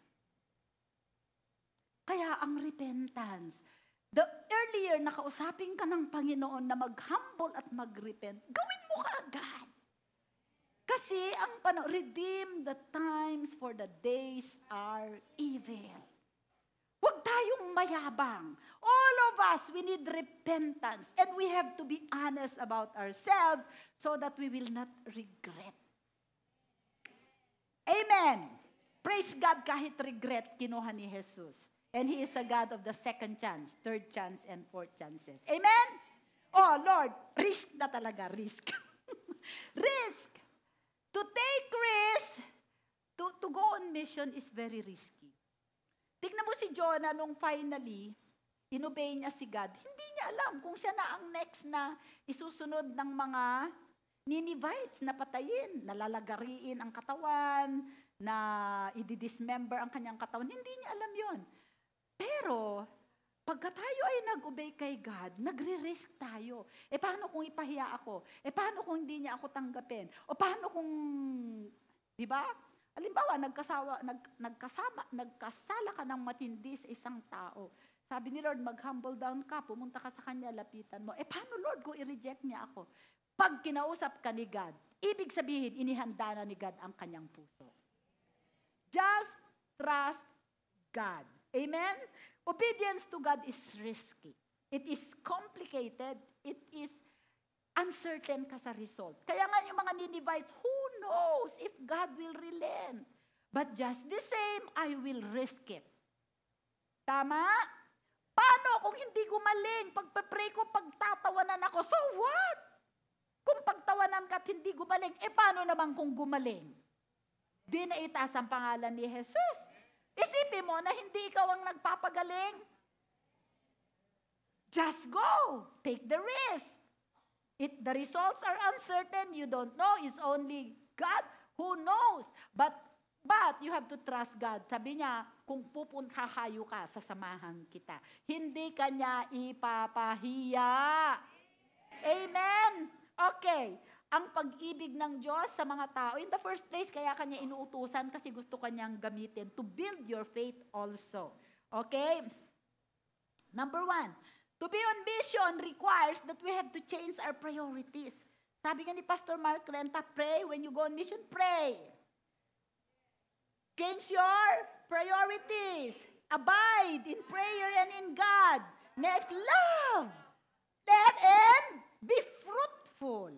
Kaya ang repentance, the earlier na kausapin ka ng Panginoon na mag-humble at mag-repent, gawin mo ka agad. Kasi ang pano, redeem the times for the days are evil tayong mayabang. All of us, we need repentance. And we have to be honest about ourselves so that we will not regret. Amen. Praise God kahit regret, kinuha ni Jesus. And He is a God of the second chance, third chance, and fourth chances. Amen? Oh, Lord, risk na talaga, risk. [LAUGHS] risk. To take risk, to, to go on mission is very risky. Tignan mo si Jonah nung finally, inobey niya si God. Hindi niya alam kung siya na ang next na isusunod ng mga Ninevites na patayin, nalalagariin ang katawan, na i-dismember ang kanyang katawan. Hindi niya alam yon. Pero, pagka tayo ay nag-obey kay God, nagre-risk tayo. E paano kung ipahiya ako? E paano kung hindi niya ako tanggapin? O paano kung, di ba? Halimbawa, nagkasawa, nag, nagkasama, nagkasala ka ng matindi sa isang tao. Sabi ni Lord, mag-humble down ka, pumunta ka sa kanya, lapitan mo. Eh, paano Lord kung i-reject niya ako? Pag kinausap ka ni God, ibig sabihin, inihanda na ni God ang kanyang puso. Just trust God. Amen? Obedience to God is risky. It is complicated. It is uncertain ka sa result. Kaya nga yung mga ni-device, who knows if God will relent? But just the same, I will risk it. Tama? Paano kung hindi gumaling? Pagpe-pray ko, pagtatawanan ako. So what? Kung pagtawanan ka at hindi gumaling, e paano naman kung gumaling? Di na itaas ang pangalan ni Jesus. Isipin mo na hindi ikaw ang nagpapagaling. Just go. Take the risk. It, the results are uncertain. You don't know. It's only God who knows. But, but you have to trust God. Sabi niya, kung pupunta kayo ka, sasamahan kita. Hindi kanya ipapahiya. Amen? Okay. Ang pag-ibig ng Diyos sa mga tao, in the first place, kaya kanya inuutusan kasi gusto kanyang gamitin to build your faith also. Okay? Number one, To be on mission requires that we have to change our priorities. Sabi nga ni Pastor Mark Renta, pray when you go on mission, pray. Change your priorities. Abide in prayer and in God. Next, love. Love and be fruitful.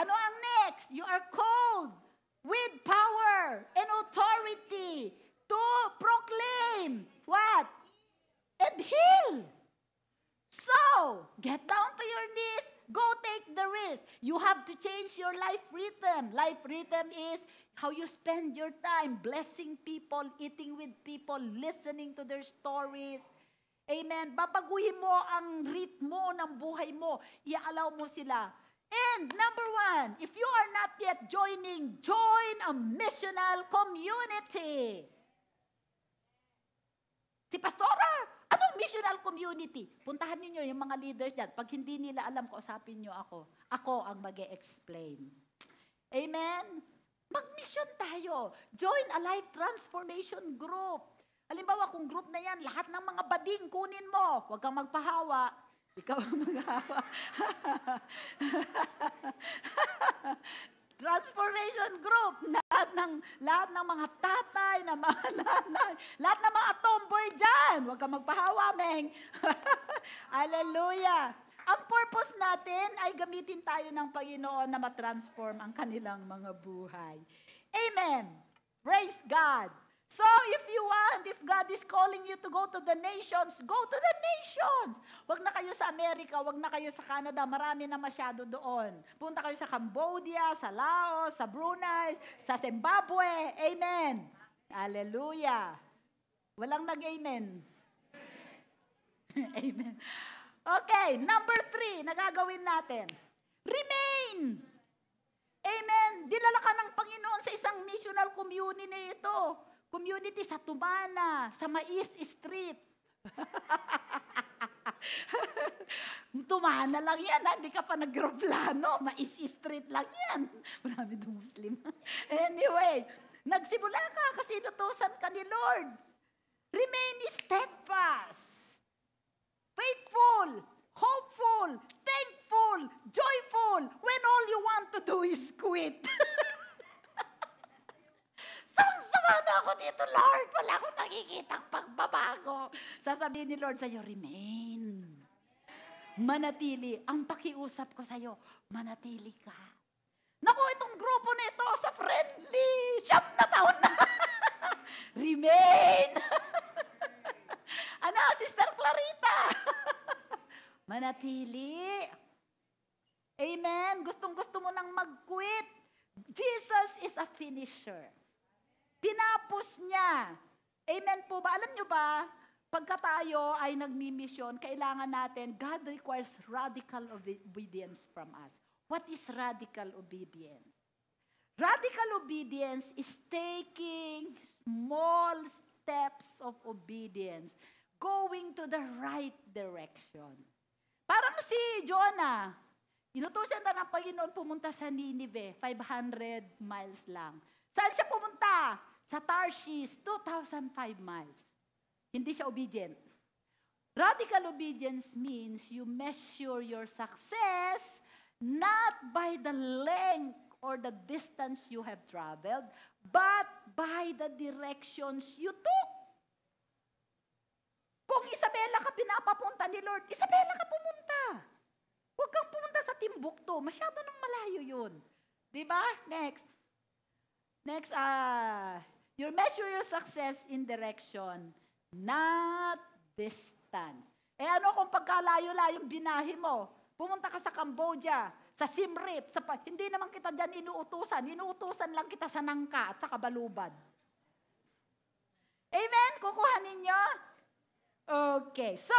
Ano ang next? You are called with power and authority to proclaim what? And heal. So, get down to your knees, go take the risk. You have to change your life rhythm. Life rhythm is how you spend your time blessing people, eating with people, listening to their stories. Amen. Babaguhin mo ang ritmo ng buhay mo. Iaalaw mo sila. And number one, if you are not yet joining, join a missional community. International community. Puntahan niyo yung mga leaders diyan. Pag hindi nila alam, usapin niyo ako. Ako ang mag explain Amen? Magmission tayo. Join a life transformation group. Halimbawa, kung group na yan, lahat ng mga bading kunin mo. Huwag kang magpahawa. Ikaw ang maghawa. [LAUGHS] transformation group, [LAUGHS] lahat ng, lahat ng mga tatay, na mga, lahat, [LAUGHS] lahat, lahat ng mga tomboy dyan. Huwag kang magpahawa, Meng. [LAUGHS] Hallelujah. Ang purpose natin ay gamitin tayo ng Panginoon na matransform ang kanilang mga buhay. Amen. Praise God. So if you want, if God is calling you to go to the nations, go to the nations. Huwag na kayo sa Amerika, huwag na kayo sa Canada, marami na masyado doon. Punta kayo sa Cambodia, sa Laos, sa Brunei, sa Zimbabwe. Amen. Hallelujah. Walang nag-amen. [LAUGHS] amen. Okay, number three nagagawin natin. Remain. Amen. Dinala ka ng Panginoon sa isang missional community na ito. Community sa Tumana, sa Mais Street. [LAUGHS] Tumana lang yan, ah. hindi ka pa nagroplano, Mais Street lang yan. [LAUGHS] Marami doon Muslim. [LAUGHS] anyway, nagsimula ka kasi inutosan ka ni Lord. Remain steadfast, faithful, hopeful, thankful, joyful, when all you want to do is quit. Nahihirapan na ako dito, Lord. Wala akong nakikitang pagbabago. Sasabihin ni Lord sa iyo, remain. Manatili. Ang pakiusap ko sa iyo, manatili ka. Naku, itong grupo na ito, sa friendly, siyam na taon na. [LAUGHS] remain. [LAUGHS] ano, Sister Clarita? [LAUGHS] manatili. Amen. Gustong-gusto mo nang mag-quit. Jesus is a finisher. Tinapos niya. Amen po ba? Alam niyo ba, pagka tayo ay nagmi-mission, kailangan natin, God requires radical obedience from us. What is radical obedience? Radical obedience is taking small steps of obedience, going to the right direction. Parang si Jonah, inutos inutusan na ng Panginoon pumunta sa Nineveh, 500 miles lang. Saan siya pumunta? Sa Tarshish, 2,005 miles. Hindi siya obedient. Radical obedience means you measure your success not by the length or the distance you have traveled, but by the directions you took. Kung Isabela ka pinapapunta ni Lord, Isabela ka pumunta. Huwag kang pumunta sa Timbukto. Masyado nang malayo yun. Di ba? Next. Next, ah, uh, You measure your success in direction, not distance. Eh ano kung pagkalayo-layong binahi mo? Pumunta ka sa Cambodia, sa Siem Reap, sa, hindi naman kita dyan inuutusan. Inuutusan lang kita sa Nangka at sa Kabalubad. Amen? Kukuhanin niyo? Okay, so,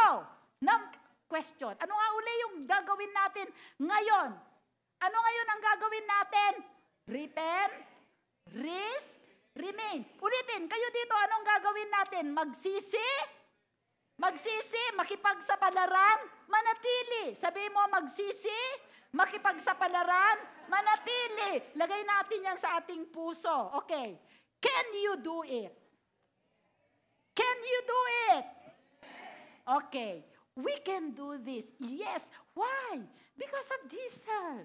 num- question. Ano nga uli yung gagawin natin ngayon? Ano ngayon ang gagawin natin? Repent, risk, Remain. Ulitin, kayo dito, anong gagawin natin? Magsisi? Magsisi, makipagsapalaran, manatili. Sabi mo, magsisi, makipagsapalaran, manatili. Lagay natin yan sa ating puso. Okay. Can you do it? Can you do it? Okay. We can do this. Yes. Why? Because of Jesus.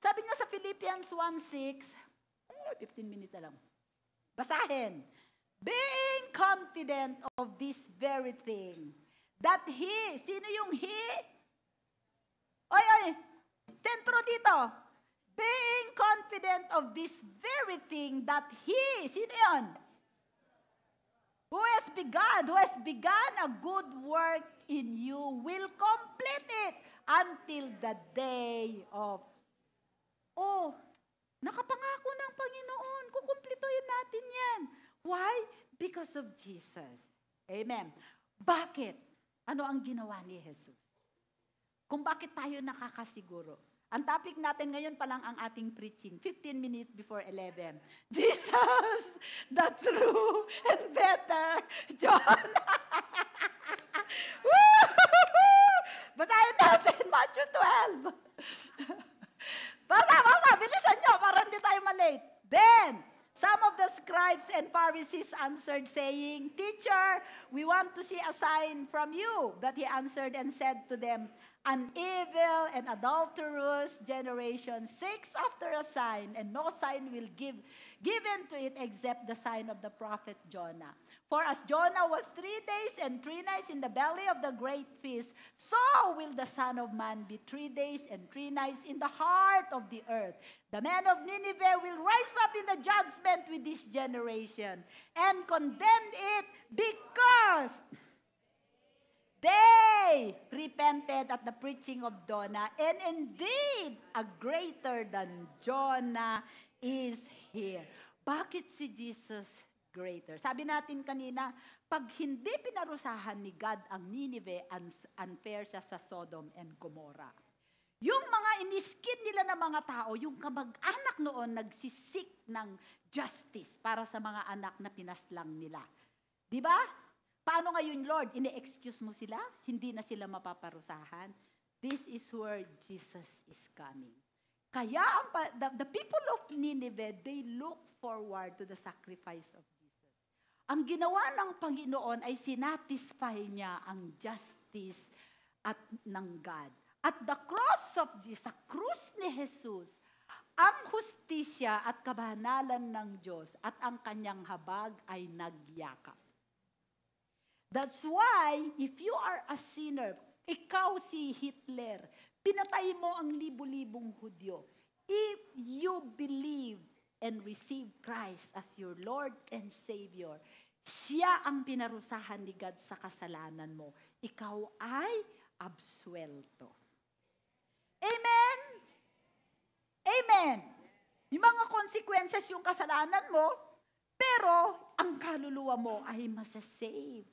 Sabi niya sa Philippians 1.6, 15 minutes na lang. Basahin. Being confident of this very thing, that He, sino yung He? Oy, oy, sentro dito. Being confident of this very thing that He, sino yun? Who has begun, who has begun a good work in you will complete it until the day of, oh, Nakapangako ng Panginoon, kukumplituhin natin yan. Why? Because of Jesus. Amen. Bakit? Ano ang ginawa ni Jesus? Kung bakit tayo nakakasiguro? Ang topic natin ngayon pa lang ang ating preaching, 15 minutes before 11. [LAUGHS] Jesus, the true and better John. [LAUGHS] [LAUGHS] Basahin natin Matthew 12. Basa, basa. Bilisan nyo para hindi tayo malate. Then, some of the scribes and Pharisees answered saying, Teacher, we want to see a sign from you. But he answered and said to them, an evil and adulterous generation seeks after a sign, and no sign will give given to it except the sign of the prophet Jonah. For as Jonah was three days and three nights in the belly of the great fish, so will the Son of Man be three days and three nights in the heart of the earth. The men of Nineveh will rise up in the judgment with this generation and condemn it because. they repented at the preaching of Jonah, and indeed, a greater than Jonah is here. Bakit si Jesus greater? Sabi natin kanina, pag hindi pinarusahan ni God ang Nineveh, unfair siya sa Sodom and Gomorrah. Yung mga iniskin nila ng mga tao, yung kamag-anak noon nagsisik ng justice para sa mga anak na pinaslang nila. Di ba? Paano ngayon, Lord? Ine-excuse mo sila? Hindi na sila mapaparusahan? This is where Jesus is coming. Kaya ang, the, the people of Nineveh, they look forward to the sacrifice of Jesus. Ang ginawa ng Panginoon ay sinatisfy niya ang justice at ng God. At the cross of Jesus, sa krus ni Jesus, ang hustisya at kabanalan ng Diyos at ang kanyang habag ay nagyakap. That's why, if you are a sinner, ikaw si Hitler, pinatay mo ang libu-libong Hudyo. If you believe and receive Christ as your Lord and Savior, siya ang pinarusahan ni God sa kasalanan mo. Ikaw ay absuelto. Amen? Amen. Yung mga consequences yung kasalanan mo, pero ang kaluluwa mo ay masasave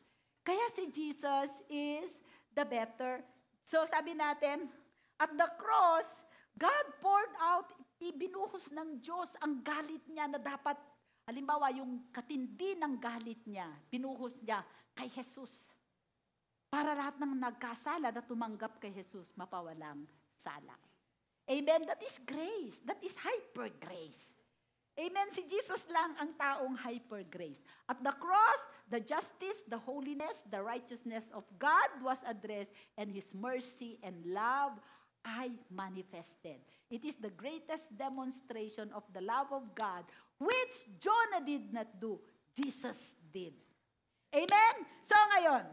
kaya si Jesus is the better. So sabi natin, at the cross, God poured out, ibinuhos ng Diyos ang galit niya na dapat, halimbawa yung katindi ng galit niya, binuhos niya kay Jesus. Para lahat ng nagkasala na tumanggap kay Jesus, mapawalang sala. Amen? That is grace. That is hyper grace. Amen? Si Jesus lang ang taong hyper grace. At the cross, the justice, the holiness, the righteousness of God was addressed and His mercy and love I manifested. It is the greatest demonstration of the love of God which Jonah did not do, Jesus did. Amen? So ngayon,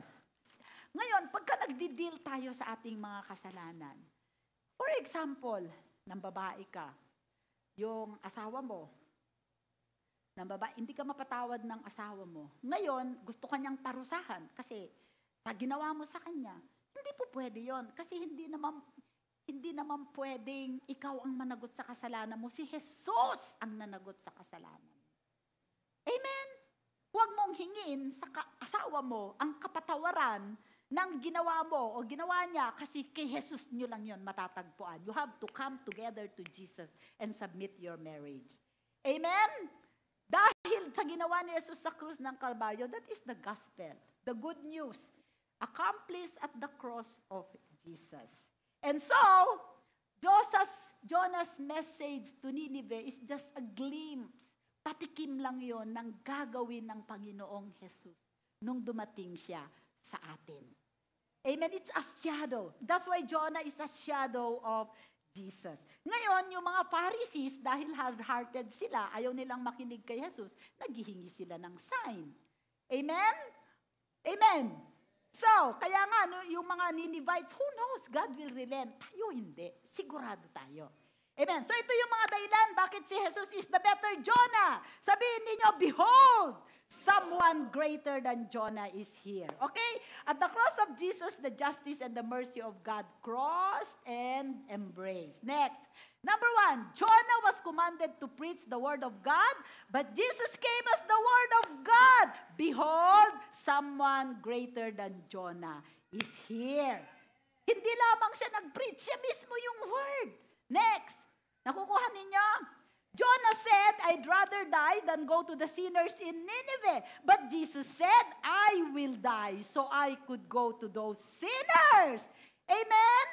ngayon, pagka nagdi-deal tayo sa ating mga kasalanan, for example, nang babae ka, yung asawa mo, ng babae, hindi ka mapatawad ng asawa mo. Ngayon, gusto ka niyang parusahan kasi sa ginawa mo sa kanya, hindi po pwede yon Kasi hindi naman, hindi naman pwedeng ikaw ang managot sa kasalanan mo. Si Jesus ang nanagot sa kasalanan Amen? Huwag mong hingin sa asawa mo ang kapatawaran ng ginawa mo o ginawa niya kasi kay Jesus nyo lang yon matatagpuan. You have to come together to Jesus and submit your marriage. Amen? Dahil sa ginawa ni Jesus sa krus ng Kalbaryo, that is the gospel, the good news, accomplished at the cross of Jesus. And so, Josas, Jonah's message to Nineveh is just a glimpse, patikim lang yon ng gagawin ng Panginoong Jesus nung dumating siya sa atin. Amen. It's a shadow. That's why Jonah is a shadow of Jesus. Ngayon, yung mga Pharisees, dahil hard-hearted sila, ayaw nilang makinig kay Jesus, naghihingi sila ng sign. Amen? Amen? So, kaya nga, no, yung mga ninivite, who knows, God will relent. Tayo hindi. Sigurado tayo. Amen. So ito yung mga dahilan bakit si Jesus is the better Jonah. Sabihin ninyo, behold, someone greater than Jonah is here. Okay? At the cross of Jesus, the justice and the mercy of God crossed and embraced. Next. Number one, Jonah was commanded to preach the word of God, but Jesus came as the word of God. Behold, someone greater than Jonah is here. Hindi lamang siya nag-preach, siya mismo yung word. Next, Nakukuha ninyo? Jonah said, I'd rather die than go to the sinners in Nineveh. But Jesus said, I will die so I could go to those sinners. Amen?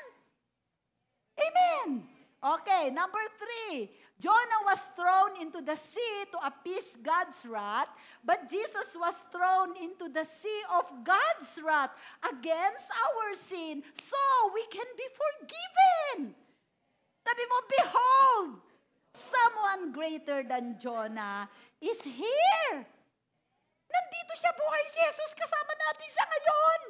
Amen. Okay, number three. Jonah was thrown into the sea to appease God's wrath, but Jesus was thrown into the sea of God's wrath against our sin so we can be forgiven. Sabi mo, behold, someone greater than Jonah is here. Nandito siya, buhay si Jesus, kasama natin siya ngayon.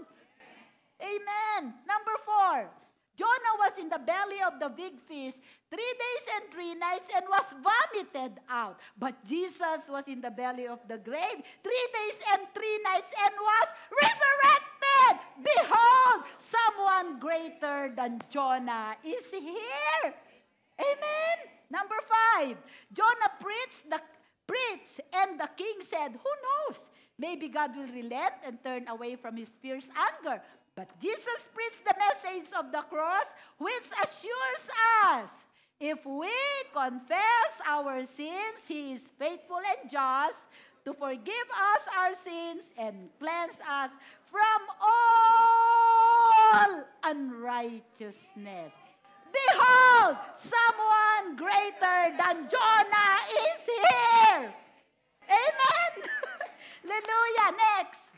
Amen. Number four, Jonah was in the belly of the big fish three days and three nights and was vomited out. But Jesus was in the belly of the grave three days and three nights and was resurrected. said, Behold, someone greater than Jonah is here. Amen. Number five, Jonah preached, the, preached and the king said, Who knows? Maybe God will relent and turn away from his fierce anger. But Jesus preached the message of the cross, which assures us if we confess our sins, He is faithful and just to forgive us our sins and cleanse us from all unrighteousness. Behold, someone greater than Jonah is here. Amen. [LAUGHS] Hallelujah. Next.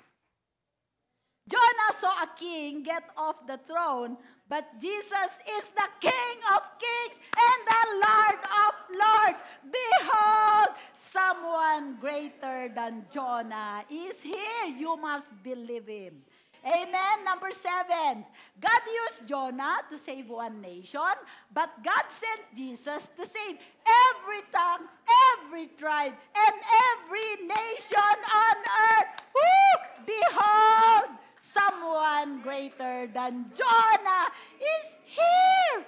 Jonah saw a king get off the throne, but Jesus is the King of kings and the Lord of lords. Behold, someone greater than Jonah is here. You must believe him. Amen. Number seven, God used Jonah to save one nation, but God sent Jesus to save every tongue, every tribe, and every nation on earth. Woo! Behold, someone greater than Jonah is here.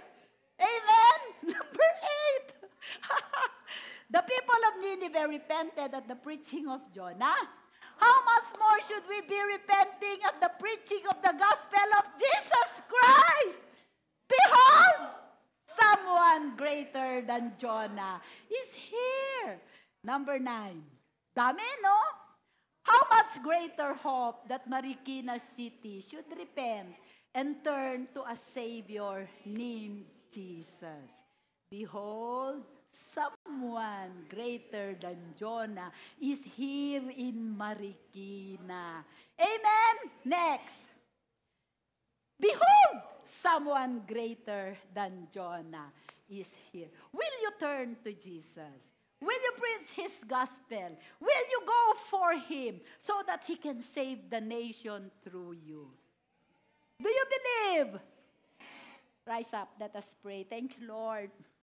Amen? [LAUGHS] Number eight. [LAUGHS] the people of Nineveh repented at the preaching of Jonah. How much more should we be repenting at the preaching of the gospel of Jesus Christ? Behold, someone greater than Jonah is here. Number nine. Dami, no? How much greater hope that Marikina City should repent and turn to a Savior named Jesus. Behold, someone greater than Jonah is here in Marikina. Amen? Next. Behold, someone greater than Jonah is here. Will you turn to Jesus? Will you preach His gospel? Will you go for Him so that He can save the nation through you? Do you believe? Rise up, let us pray. Thank you, Lord.